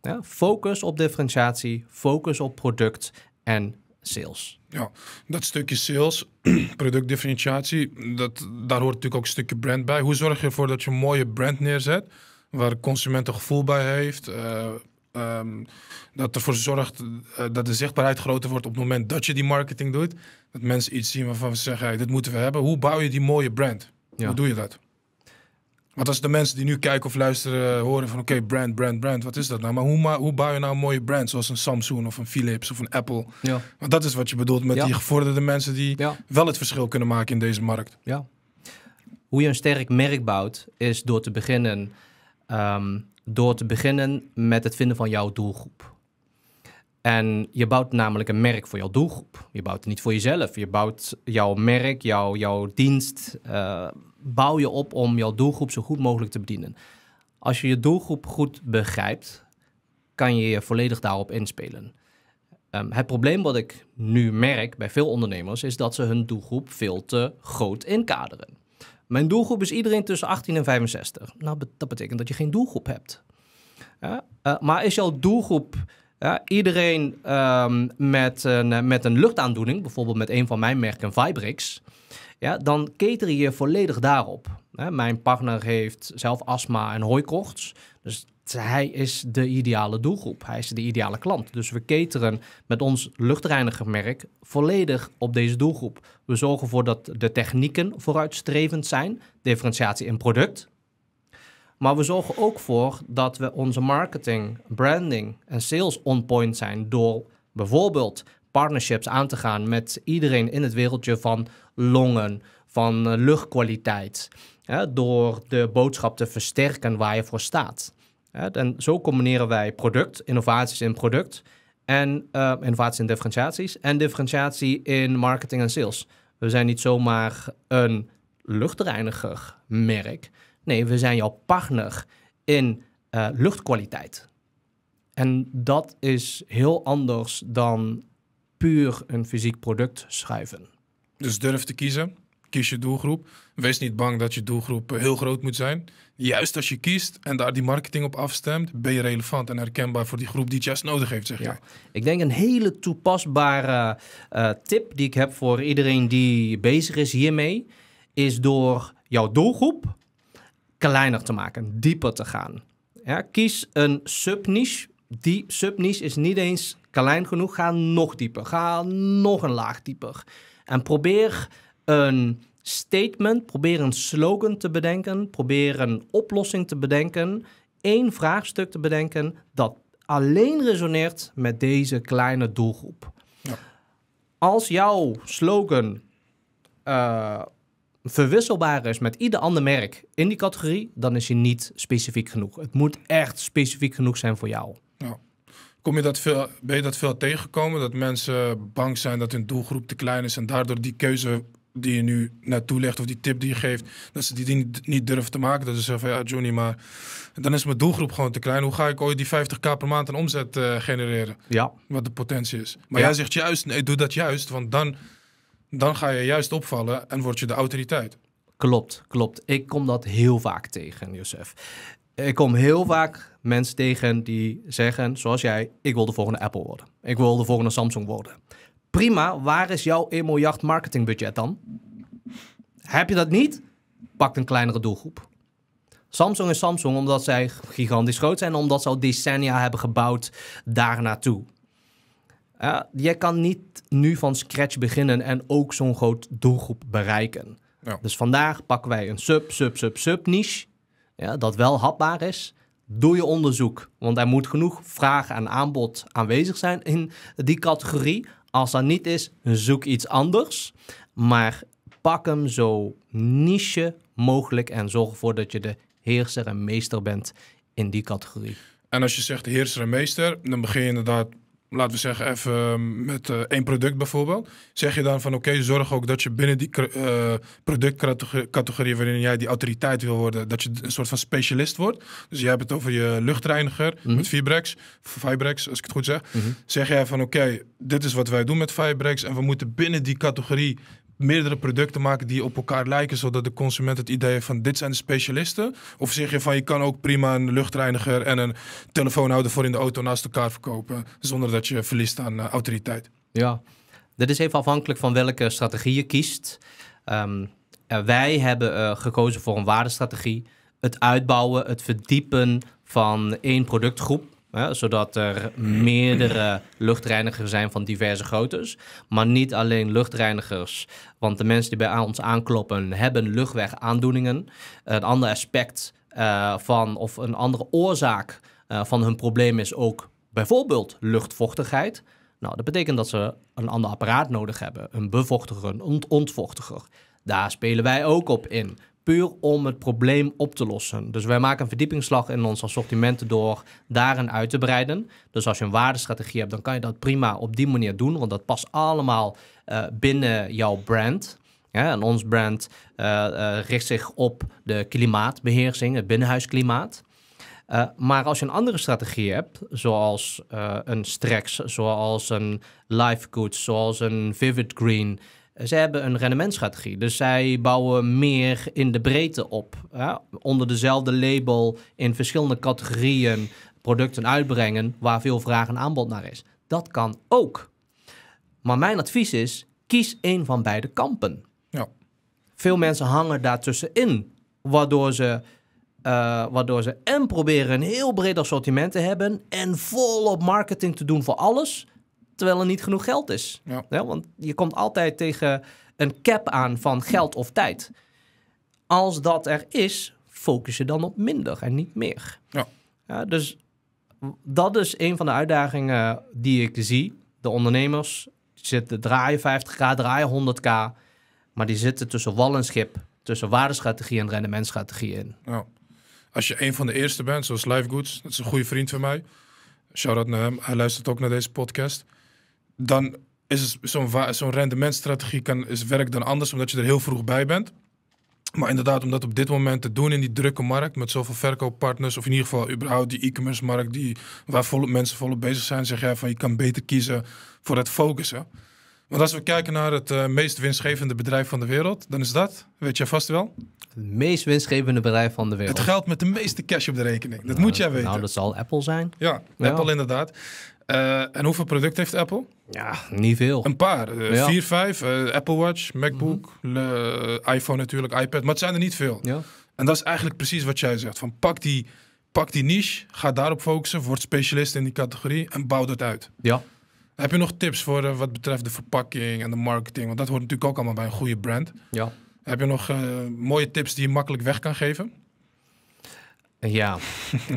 Ja, focus op differentiatie, focus op product en sales. Ja, dat stukje sales, productdifferentiatie, dat, daar hoort natuurlijk ook een stukje brand bij. Hoe zorg je ervoor dat je een mooie brand neerzet, waar consument een gevoel bij heeft, uh, um, dat ervoor zorgt eh, dat de zichtbaarheid groter wordt op het moment dat je die marketing doet, dat mensen iets zien waarvan ze zeggen, dit moeten we hebben. Hoe bouw je die mooie brand? Hoe doe je dat? Want als de mensen die nu kijken of luisteren eh, horen van oké, brand, brand, brand, wat is dat nou? Maar hoe, hoe bouw je nou een mooie brand zoals een Samsung of een Philips of een Apple? Ja. Want dat is wat je bedoelt met die gevorderde mensen die wel het verschil kunnen maken in deze markt. Ja. Hoe je een sterk merk bouwt is door te beginnen, ehm, door te beginnen met het vinden van jouw doelgroep. En je bouwt namelijk een merk voor jouw doelgroep. Je bouwt het niet voor jezelf. Je bouwt jouw merk, jouw, jouw dienst. Eh, bouw je op om jouw doelgroep zo goed mogelijk te bedienen. Als je je doelgroep goed begrijpt, kan je je volledig daarop inspelen. Ehm, het probleem wat ik nu merk bij veel ondernemers is dat ze hun doelgroep veel te groot inkaderen. Mijn doelgroep is iedereen tussen 18 en 65. Nou, dat betekent dat je geen doelgroep hebt. Ja? Eh, maar is jouw doelgroep ja, iedereen ehm, met, een, eh, met een luchtaandoening, bijvoorbeeld met een van mijn merken Vibrix, ja, dan cater je volledig daarop. mijn partner heeft zelf astma en hooikochts. Dus hij is de ideale doelgroep. Hij is de ideale klant. Dus we cateren met ons luchtreinigermerk volledig op deze doelgroep. We zorgen ervoor dat de technieken vooruitstrevend zijn, differentiatie in product. Maar we zorgen ook voor dat we onze marketing, branding en sales on point zijn door bijvoorbeeld partnerships aan te gaan met iedereen in het wereldje van longen, van eh, luchtkwaliteit. Hè, door de boodschap te versterken waar je voor staat. en zo combineren wij product, innovaties in product en uh, innovaties in differentiaties en differentiatie in marketing en sales. We zijn niet zomaar een luchtreiniger merk. Nee, we zijn jouw partner in eh, luchtkwaliteit. En dat is heel anders dan puur een fysiek product schuiven. Dus durf te kiezen. Kies je doelgroep. Wees niet bang dat je doelgroep eh, heel groot moet zijn. Juist als je kiest en daar die marketing op afstemt, ben je relevant en herkenbaar voor die groep die het juist nodig heeft, zeg ja. Ik denk een hele toepasbare eh, tip die ik heb voor iedereen die bezig is hiermee, is door jouw doelgroep kleiner te maken, dieper te gaan. Ja, kies een subniche. Die subniche is niet eens klein genoeg. Ga nog dieper. Ga nog een laag dieper. En probeer een statement, probeer een slogan te bedenken, probeer een oplossing te bedenken, één vraagstuk te bedenken dat alleen resoneert met deze kleine doelgroep. Ja. Als jouw slogan eh, verwisselbaar is met ieder ander merk in die categorie, dan is je niet specifiek genoeg. Het moet echt specifiek genoeg zijn voor jou. Ja kom je dat veel, ben je dat veel tegenkomen Dat mensen bang zijn dat hun doelgroep te klein is en daardoor die keuze die je nu naartoe legt of die tip die je geeft, dat ze die niet, niet durven te maken. Dat ze zeggen van ja, Johnny, maar dan is mijn doelgroep gewoon te klein. Hoe ga ik ooit die 50k per maand aan omzet eh, genereren? Ja. Wat de potentie is. Maar jij zegt juist, nee, doe dat juist, want dan, dan ga je juist opvallen en word je de autoriteit. Klopt, klopt. Ik kom dat heel vaak tegen, Jozef ik kom heel vaak mensen tegen die zeggen, zoals jij, ik wil de volgende Apple worden. Ik wil de volgende Samsung worden. Prima, waar is jouw 1 miljard marketingbudget dan? Heb je dat niet? Pak een kleinere doelgroep. Samsung is Samsung omdat zij gigantisch groot zijn, omdat ze al decennia hebben gebouwd daar naartoe. je kan niet nu van scratch beginnen en ook zo'n groot doelgroep bereiken. Dus vandaag pakken wij een sub, sub, sub, sub niche ja, dat wel hapbaar is, doe je onderzoek. Want er moet genoeg vraag en aanbod aanwezig zijn in die categorie. Als dat niet is, zoek iets anders. Maar pak hem zo niche mogelijk en zorg ervoor dat je de heerser en meester bent in die categorie. En als je zegt heerser en meester, dan begin je inderdaad laten we zeggen, even ehm, met eh, één product bijvoorbeeld. Zeg je dan van oké, zorg ook dat je binnen die eh, productcategorie waarin jij die autoriteit wil worden, dat je een soort van specialist wordt. Dus jij hebt het over je luchtreiniger mhm. met Vibrex, Vibrex als ik het goed zeg. Mhm. Zeg jij van oké, dit is wat wij doen met Vibrex en we moeten binnen die categorie meerdere producten maken die op elkaar lijken, zodat de consument het idee heeft van dit zijn de specialisten. Of zeg je van je kan ook prima een luchtreiniger en een telefoonhouder voor in de auto naast elkaar verkopen, zonder dat je verliest aan eh, autoriteit. Ja, dat is even afhankelijk van welke strategie je kiest. Ehm, wij hebben eh, gekozen voor een waardestrategie. Het uitbouwen, het verdiepen van één productgroep zodat er meerdere luchtreinigers zijn van diverse groottes. Maar niet alleen luchtreinigers. Want de mensen die bij ons aankloppen hebben luchtwegaandoeningen. Een ander aspect eh, van, of een andere oorzaak eh, van hun probleem is ook bijvoorbeeld luchtvochtigheid. Nou, dat betekent dat ze een ander apparaat nodig hebben. Een bevochtiger, een ontvochtiger. Daar spelen wij ook op in puur om het probleem op te lossen. Dus wij maken een verdiepingsslag in ons assortiment door daarin uit te breiden. Dus als je een waardestrategie hebt, dan kan je dat prima op die manier doen, want dat past allemaal eh, binnen jouw brand. en ons brand eh, eh, richt zich op de klimaatbeheersing, het binnenhuisklimaat. maar als je een andere strategie hebt, zoals een Strex, zoals een Live Goods, zoals een Vivid Green, ze hebben een rendementstrategie. Dus zij bouwen meer in de breedte op. Onder dezelfde label in verschillende categorieën producten uitbrengen waar veel vraag en aanbod naar is. Dat kan ook. Maar mijn advies is: kies een van beide kampen. Ja. Veel mensen hangen daartussenin, waardoor ze. Eh, waardoor ze en proberen een heel breed assortiment te hebben en volop marketing te doen voor alles terwijl er niet genoeg geld is. Ja. want je komt altijd tegen een cap aan van geld of tijd. Als dat er is, focus je dan op minder en niet meer. Ja. ja dus dat is een van de uitdagingen die ik zie. De ondernemers zitten draaien 50k, draaien 100k, maar die zitten tussen wal en schip, tussen waardestrategie en rendementstrategie in. Ja. Als je een van de eerste bent, zoals Live Goods, dat is een goede vriend van mij. Shout out naar hem. Hij luistert ook naar deze podcast dan is zo'n zo'n rendementstrategie kan, is werk dan anders, omdat je er heel vroeg bij bent. Maar inderdaad, om dat op dit moment te doen in die drukke markt met zoveel verkooppartners, of in ieder geval überhaupt die e-commerce markt die, waar volop, mensen volop bezig zijn, zeg jij van je kan beter kiezen voor het focussen. Want als we kijken naar het eh, meest winstgevende bedrijf van de wereld, dan is dat, weet jij vast wel? Het meest winstgevende bedrijf van de wereld. Het met de de meeste cash op rekening. Dat dat nou, moet jij nou, weten. Nou, zal Apple Apple zijn. Ja, inderdaad. geld eh, en hoeveel producten heeft Apple? Ja, niet veel. Een paar. Uh, ja. Vier, vijf. Eh, Apple Watch, MacBook, mhm. iPhone natuurlijk, iPad. Maar het zijn er niet veel. Ja. En dat is eigenlijk precies wat jij zegt. Van pak die, pak die niche, ga daarop focussen, word specialist in die categorie en bouw dat uit. Ja. Heb je nog tips voor wat betreft de verpakking en de marketing? Want dat hoort natuurlijk ook allemaal bij een goede brand. Ja. Heb je nog mooie tips die je makkelijk weg kan geven? Ja,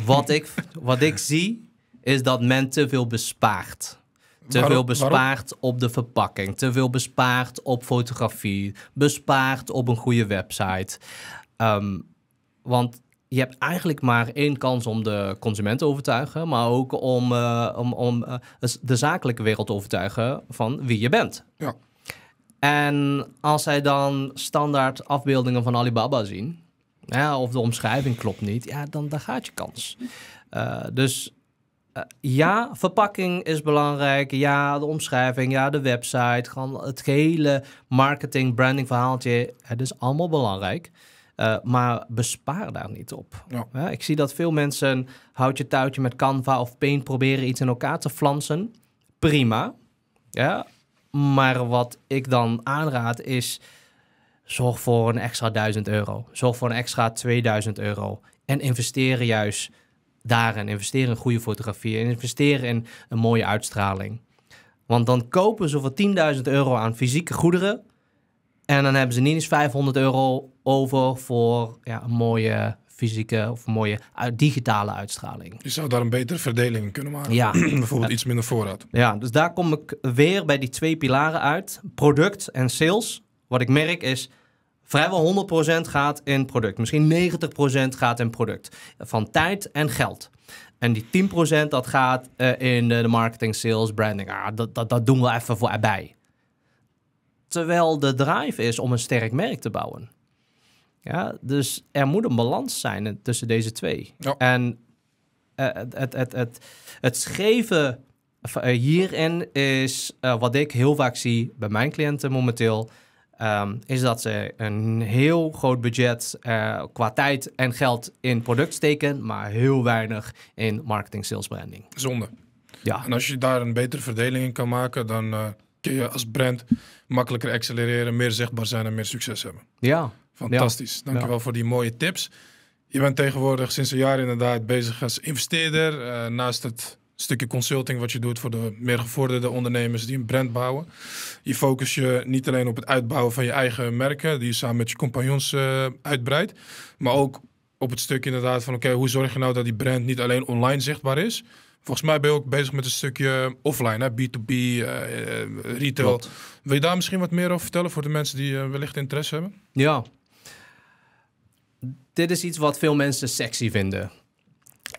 wat, ik, wat ik zie is dat men te veel bespaart. Te veel bespaart op de verpakking, te veel bespaart op fotografie, bespaart op een goede website. Ehm, want je hebt eigenlijk maar één kans om de consument te overtuigen, maar ook om, eh, om, om eh, de zakelijke wereld te overtuigen van wie je bent. Ja. En als zij dan standaard afbeeldingen van Alibaba zien, ja, of de omschrijving klopt niet, ja, dan, dan gaat je kans. Eh, dus eh, ja, verpakking is belangrijk. Ja, de omschrijving. Ja, de website. Gewoon het hele marketing, branding verhaaltje. Het is allemaal belangrijk. Eh, maar bespaar daar niet op. Ja. ik zie dat veel mensen houd je touwtje met Canva of Paint proberen iets in elkaar te flansen. Prima. Ja. Maar wat ik dan aanraad is zorg voor een extra 1000 euro. Zorg voor een extra 2000 euro. En investeer juist daarin. Investeren in goede fotografie. investeren in een mooie uitstraling. Want dan kopen ze voor 10.000 euro aan fysieke goederen. En dan hebben ze niet eens 500 euro over voor ja, een mooie fysieke of mooie eh, digitale uitstraling. Je zou daar een betere verdeling kunnen maken. Ja. Bijvoorbeeld iets minder voorraad. Ja, dus daar kom ik weer bij die twee pilaren uit. Product en sales. Wat ik merk is, Vrijwel 100% gaat in product. Misschien 90% gaat in product. Van tijd en geld. En die 10% dat gaat in de marketing, sales, branding. Ah, dat, dat, dat doen we even voorbij. Terwijl de drive is om een sterk merk te bouwen. Ja, dus er moet een balans zijn tussen deze twee. En het, het, het, het, het scheve hierin is wat ik heel vaak zie bij mijn cliënten momenteel Ehm, is dat ze een heel groot budget eh, qua tijd en geld in product steken, maar heel weinig in marketing, sales, branding. Zonde. Ja. En als je daar een betere verdeling in kan maken, dan eh, kun je als brand makkelijker accelereren, meer zichtbaar zijn en meer succes hebben. Ja. Fantastisch. Dankjewel ja. wel voor die mooie tips. Je bent tegenwoordig sinds een jaar inderdaad bezig als investeerder. Eh, naast het stukje consulting wat je doet voor de meer gevorderde ondernemers die een brand bouwen. Je focus je niet alleen op het uitbouwen van je eigen merken, die je samen met je compagnons uh, uitbreidt, maar ook op het stuk inderdaad van oké, hoe zorg je nou dat die brand niet alleen online zichtbaar is? Volgens mij ben je ook bezig met een stukje offline, hè? B2B, uh, eh, eh, retail. Wil je daar misschien wat meer over vertellen voor de mensen die wellicht interesse hebben? Ja. Dit is iets wat veel mensen sexy vinden.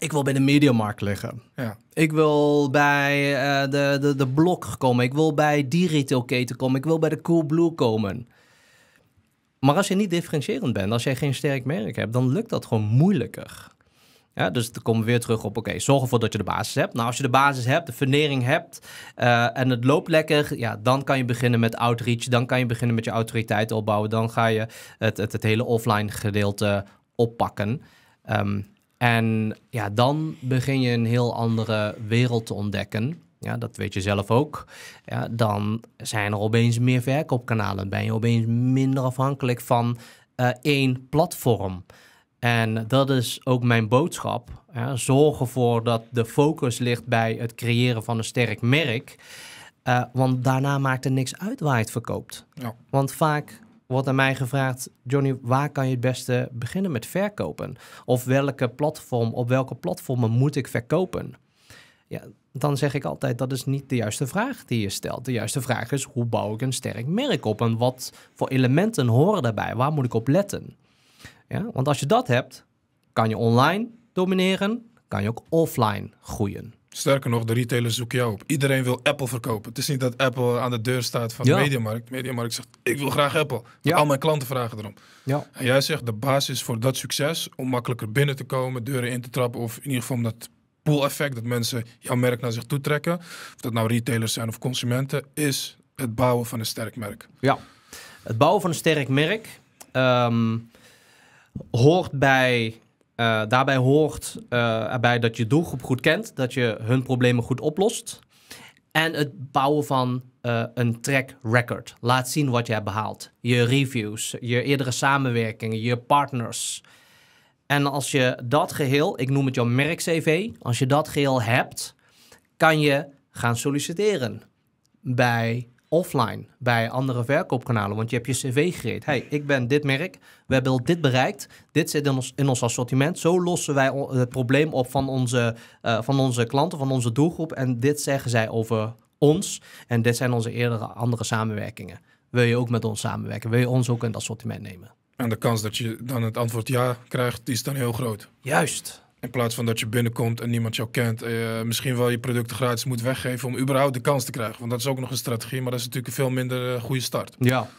Ik wil bij de mediamarkt liggen. Ja. Ik wil bij eh, de, de, de blok komen. Ik wil bij die retailketen komen. Ik wil bij de Blue komen. Maar als je niet differentiërend bent, als jij geen sterk merk hebt, dan lukt dat gewoon moeilijker. Ja, dus dan komen we weer terug op, oké, zorg ervoor dat je de basis hebt. Nou, als je de basis hebt, de fundering hebt eh, en het loopt lekker, ja, dan kan je beginnen met outreach, dan kan je beginnen met je autoriteit opbouwen, dan ga je het, het, het hele offline gedeelte oppakken. Ehm, en ja, dan begin je een heel andere wereld te ontdekken. Ja, dat weet je zelf ook. Ja, dan zijn er opeens meer verkoopkanalen. Ben je opeens minder afhankelijk van eh, één platform. En dat is ook mijn boodschap. Ja, zorg ervoor dat de focus ligt bij het creëren van een sterk merk. Eh, want daarna maakt het niks uit waar je het verkoopt. Ja. Want vaak wordt aan mij gevraagd: Johnny, waar kan je het beste beginnen met verkopen? Of welke platform, op welke platformen moet ik verkopen? Ja, dan zeg ik altijd: dat is niet de juiste vraag die je stelt. De juiste vraag is: hoe bouw ik een sterk merk op? En wat voor elementen horen daarbij? Waar moet ik op letten? Ja, want als je dat hebt, kan je online domineren, kan je ook offline groeien. Sterker nog, de retailers zoeken jou op. Iedereen wil Apple verkopen. Het is niet dat Apple aan de deur staat van de Mediamarkt. Mediamarkt zegt, ik wil graag Apple. Ja. Al mijn klanten vragen erom. Ja. En jij zegt, de basis voor dat succes, om makkelijker binnen te komen, deuren in te trappen, of in ieder geval dat pool effect, dat mensen jouw merk naar zich toe trekken, of dat nou retailers zijn of consumenten, is het bouwen van een sterk merk. Ja, het bouwen van een sterk merk ehm, hoort bij eh, daarbij hoort uh, erbij dat je doelgroep goed kent, dat je hun problemen goed oplost. En het bouwen van eh, een track record. Laat zien wat je hebt behaald. Je reviews, je eerdere samenwerkingen, je partners. En als je dat geheel, ik noem het jouw merk-CV, als je dat geheel hebt, kan je gaan solliciteren bij offline bij andere verkoopkanalen. Want je hebt je cv gereed. Hey, ik ben dit merk. We hebben al dit bereikt. Dit zit in ons, assortiment. Zo lossen wij het probleem op van onze, eh, van onze klanten, van onze doelgroep. En dit zeggen zij over ons. En dit zijn onze eerdere andere samenwerkingen. Wil je ook met ons samenwerken? Wil je ons ook in het assortiment nemen? En de kans dat je dan het antwoord ja krijgt, die is dan heel groot. Juist. In plaats van dat je binnenkomt en niemand jou kent. En eh, misschien wel je producten gratis moet weggeven om überhaupt de kans te krijgen. Want dat is ook nog een strategie, maar dat is natuurlijk een veel minder eh, goede start. Ja.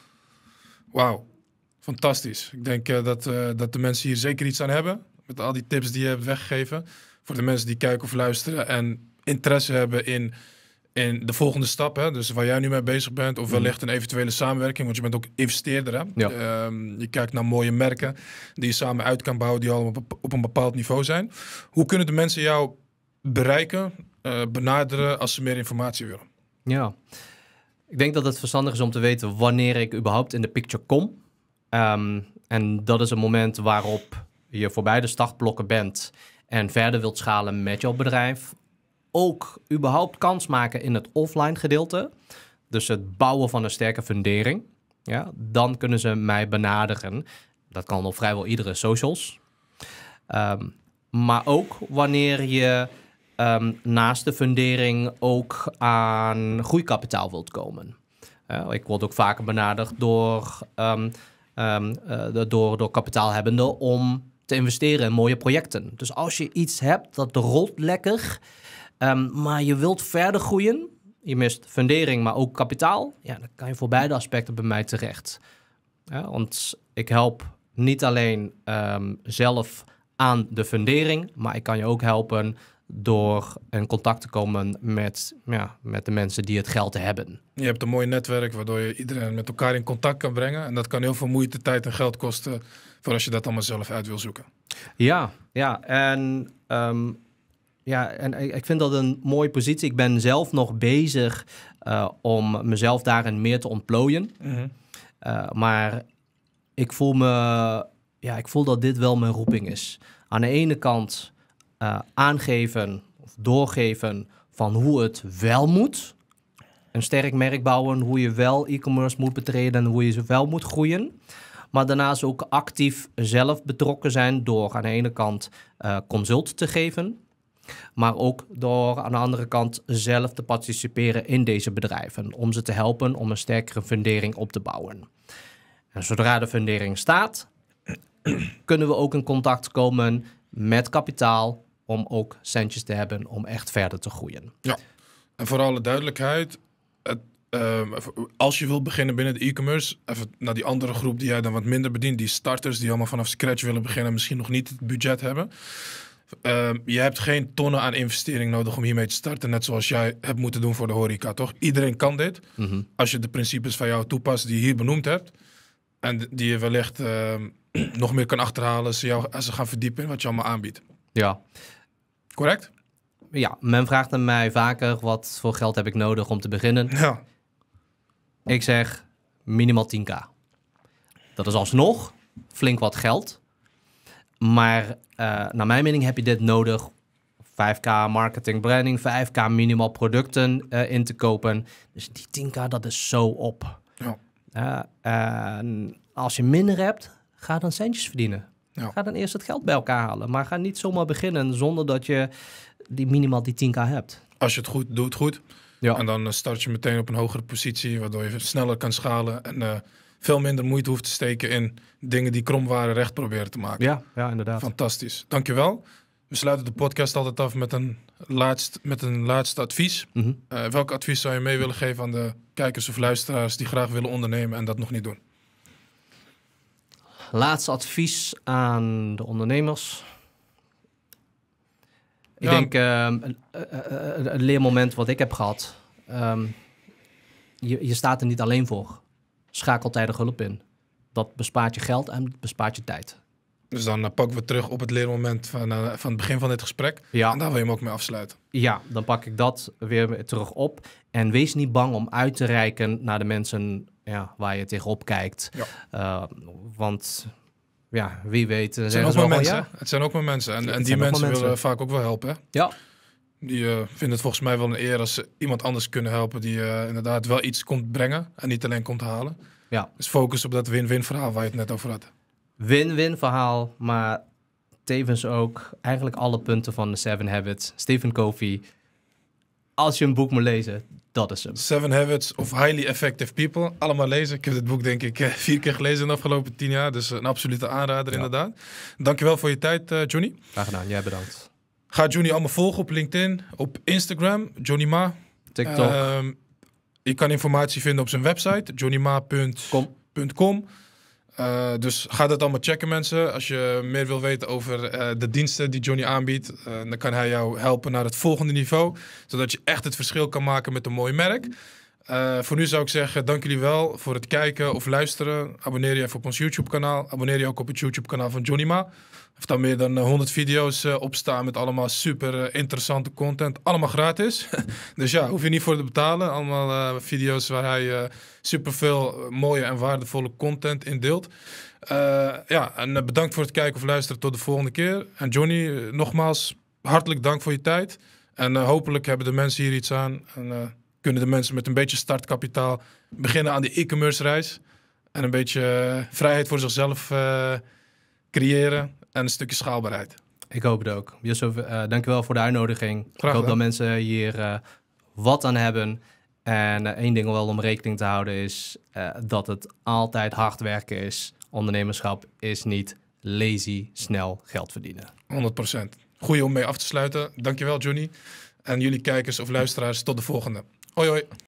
Wauw. Fantastisch. Ik denk eh, dat, dat de mensen hier zeker iets aan hebben. Met al die tips die je hebt weggegeven. Voor de mensen die kijken of luisteren en interesse hebben in in de volgende stap, hè, dus waar jij nu mee bezig bent, of wellicht mhm. een eventuele samenwerking, want je bent ook investeerder. Hè? Ehm, je kijkt naar mooie merken die je samen uit kan bouwen, die allemaal op een bepaald niveau zijn. Hoe kunnen de mensen jou bereiken, eh, benaderen als ze meer informatie willen? Ja, ik denk dat het verstandig is om te weten wanneer ik überhaupt in de picture kom. Ehm, en dat is een moment waarop je voorbij de startblokken bent en verder wilt schalen met jouw bedrijf ook überhaupt kans maken in het offline gedeelte, dus het bouwen van een sterke fundering, ja, dan kunnen ze mij benaderen. Dat kan op vrijwel iedere socials. Ehm, maar ook wanneer je ehm, naast de fundering ook aan groeikapitaal wilt komen. ik word ook vaker benaderd door, um, door, door kapitaalhebbenden om te investeren in mooie projecten. Dus als je iets hebt dat rolt lekker, Ehm, maar je wilt verder groeien. Je mist fundering, maar ook kapitaal. Ja, dan kan je voor beide aspecten bij mij terecht. want ik help niet alleen ehm, zelf aan de fundering, maar ik kan je ook helpen door in contact te komen met, ja, met de mensen die het geld hebben. Je hebt een mooi netwerk waardoor je iedereen met elkaar in contact kan brengen. En dat kan heel veel moeite, tijd en geld kosten voor als je dat allemaal zelf uit wil zoeken. Ja, ja. en ehm, ja, en ik vind dat een mooie positie. Ik ben zelf nog bezig eh, om mezelf daarin meer te ontplooien. Mhm. Eh, maar ik voel, me, ja, ik voel dat dit wel mijn roeping is. Aan de ene kant eh, aangeven of doorgeven van hoe het wel moet. Een sterk merk bouwen, hoe je wel e-commerce moet betreden en hoe je ze wel moet groeien maar daarnaast ook actief zelf betrokken zijn door aan de ene kant uh, consult te geven maar ook door aan de andere kant zelf te participeren in deze bedrijven, om ze te helpen om een sterkere fundering op te bouwen. En zodra de fundering staat, kunnen we ook in contact komen met kapitaal om ook centjes te hebben om echt verder te groeien. Ja, en voor alle duidelijkheid, het, ehm, als je wilt beginnen binnen de e-commerce, even naar die andere groep die jij dan wat minder bedient, die starters die allemaal vanaf scratch willen beginnen, misschien nog niet het budget hebben Ehm, je hebt geen tonnen aan investering nodig om hiermee te starten. Net zoals jij hebt moeten doen voor de horeca, toch? Iedereen kan dit. Mhm. Als je de principes van jou toepast die je hier benoemd hebt. En die je wellicht ehm, nog meer kan achterhalen ze als ze gaan verdiepen in wat je allemaal aanbiedt. Ja. Correct? Ja, men vraagt aan mij vaker wat voor geld heb ik nodig om te beginnen. Ja. Ik zeg minimaal 10k. Dat is alsnog flink wat geld. Maar eh, naar mijn mening heb je dit nodig. 5k marketing branding, 5k minimaal producten eh, in te kopen. Dus die 10k, dat is zo op. Ja. als je minder hebt, ga dan centjes verdienen. Ga dan eerst het geld bij elkaar halen. Maar ga niet zomaar beginnen zonder dat je die minimaal die 10k hebt. Als je het goed doet, goed. Ja. En dan eh, start je meteen op een hogere positie, waardoor je sneller kan schalen. En veel minder moeite hoeft te steken in dingen die krom waren recht proberen te maken. Ja, ja inderdaad. Fantastisch. Dankjewel. We sluiten de podcast altijd af met een laatst, met een laatste advies. Mm welk advies zou je mee willen geven aan de kijkers of luisteraars die graag willen ondernemen en dat nog niet doen? Laatste advies aan de ondernemers. Ik denk ehm, een, eh, eh, een, leermoment wat ik heb gehad. Ehm, je, je staat er niet alleen voor schakel tijdig hulp in. Dat bespaart je geld en bespaart je tijd. Dus dan eh, pakken we terug op het leermoment van, eh, van het begin van dit gesprek. Ja. En daar wil je hem ook mee afsluiten. Ja, dan pak ik dat weer terug op. En wees niet bang om uit te reiken naar de mensen ja, waar je tegenop kijkt. Ja. Eh, want ja, wie weet. Het zijn ook maar oh mensen. Het zijn ook maar mensen. En, en die mensen, willen vaak ook wel helpen. Ja. Die uh, eh, vindt het volgens mij wel een eer als ze iemand anders kunnen helpen die eh, inderdaad wel iets komt brengen en niet alleen komt halen. Ja. Dus focus op dat win-win verhaal waar je het net over had. Win-win verhaal, maar tevens ook eigenlijk alle punten van de Seven Habits. Stephen Covey. Als je een boek moet lezen, dat is hem. Seven Habits of Highly Effective People. Allemaal lezen. Ik heb dit boek denk ik eh, vier keer gelezen in de afgelopen tien jaar. Dus een absolute aanrader ja. inderdaad. Dankjewel voor je tijd, uh, Johnny. Graag gedaan. Jij bedankt. Ga Johnny allemaal volgen op LinkedIn, op Instagram, Johnny Ma. TikTok. Um, je kan informatie vinden op zijn website, johnnyma.com. Uh, eh, dus ga dat allemaal checken, mensen. Als je meer wil weten over eh, de diensten die Johnny aanbiedt, eh, dan kan hij jou helpen naar het volgende niveau. Zodat je echt het verschil kan maken met een mooi merk. voor nu zou ik zeggen, dank jullie wel voor het kijken of luisteren. Abonneer je even op ons YouTube-kanaal. Abonneer je ook op het YouTube-kanaal van Johnny Ma of dan meer dan 100 eh, video's eh, op staan met allemaal super eh, interessante content. Allemaal gratis. dus ja, hoef je niet voor te betalen. Allemaal video's waar hij super veel mooie en waardevolle content in deelt. ja, en bedankt voor het kijken of luisteren. Tot de volgende keer. En Johnny, nogmaals, hartelijk dank voor je tijd. En hopelijk hebben de mensen hier iets aan. En kunnen de mensen met een beetje startkapitaal beginnen aan die e-commerce reis. En een beetje vrijheid voor zichzelf creëren en een stukje schaalbaarheid. Ik hoop het ook. Eh, dank uh, dankjewel voor de uitnodiging. ik hoop dat mensen hier eh, wat aan hebben. En eh, één ding wel om rekening te houden is dat het altijd hard werken is. Ondernemerschap is niet lazy snel geld verdienen. 100%. Goeie om mee af te sluiten. Dankjewel Johnny. En jullie kijkers of luisteraars, tot de volgende. Hoi hoi.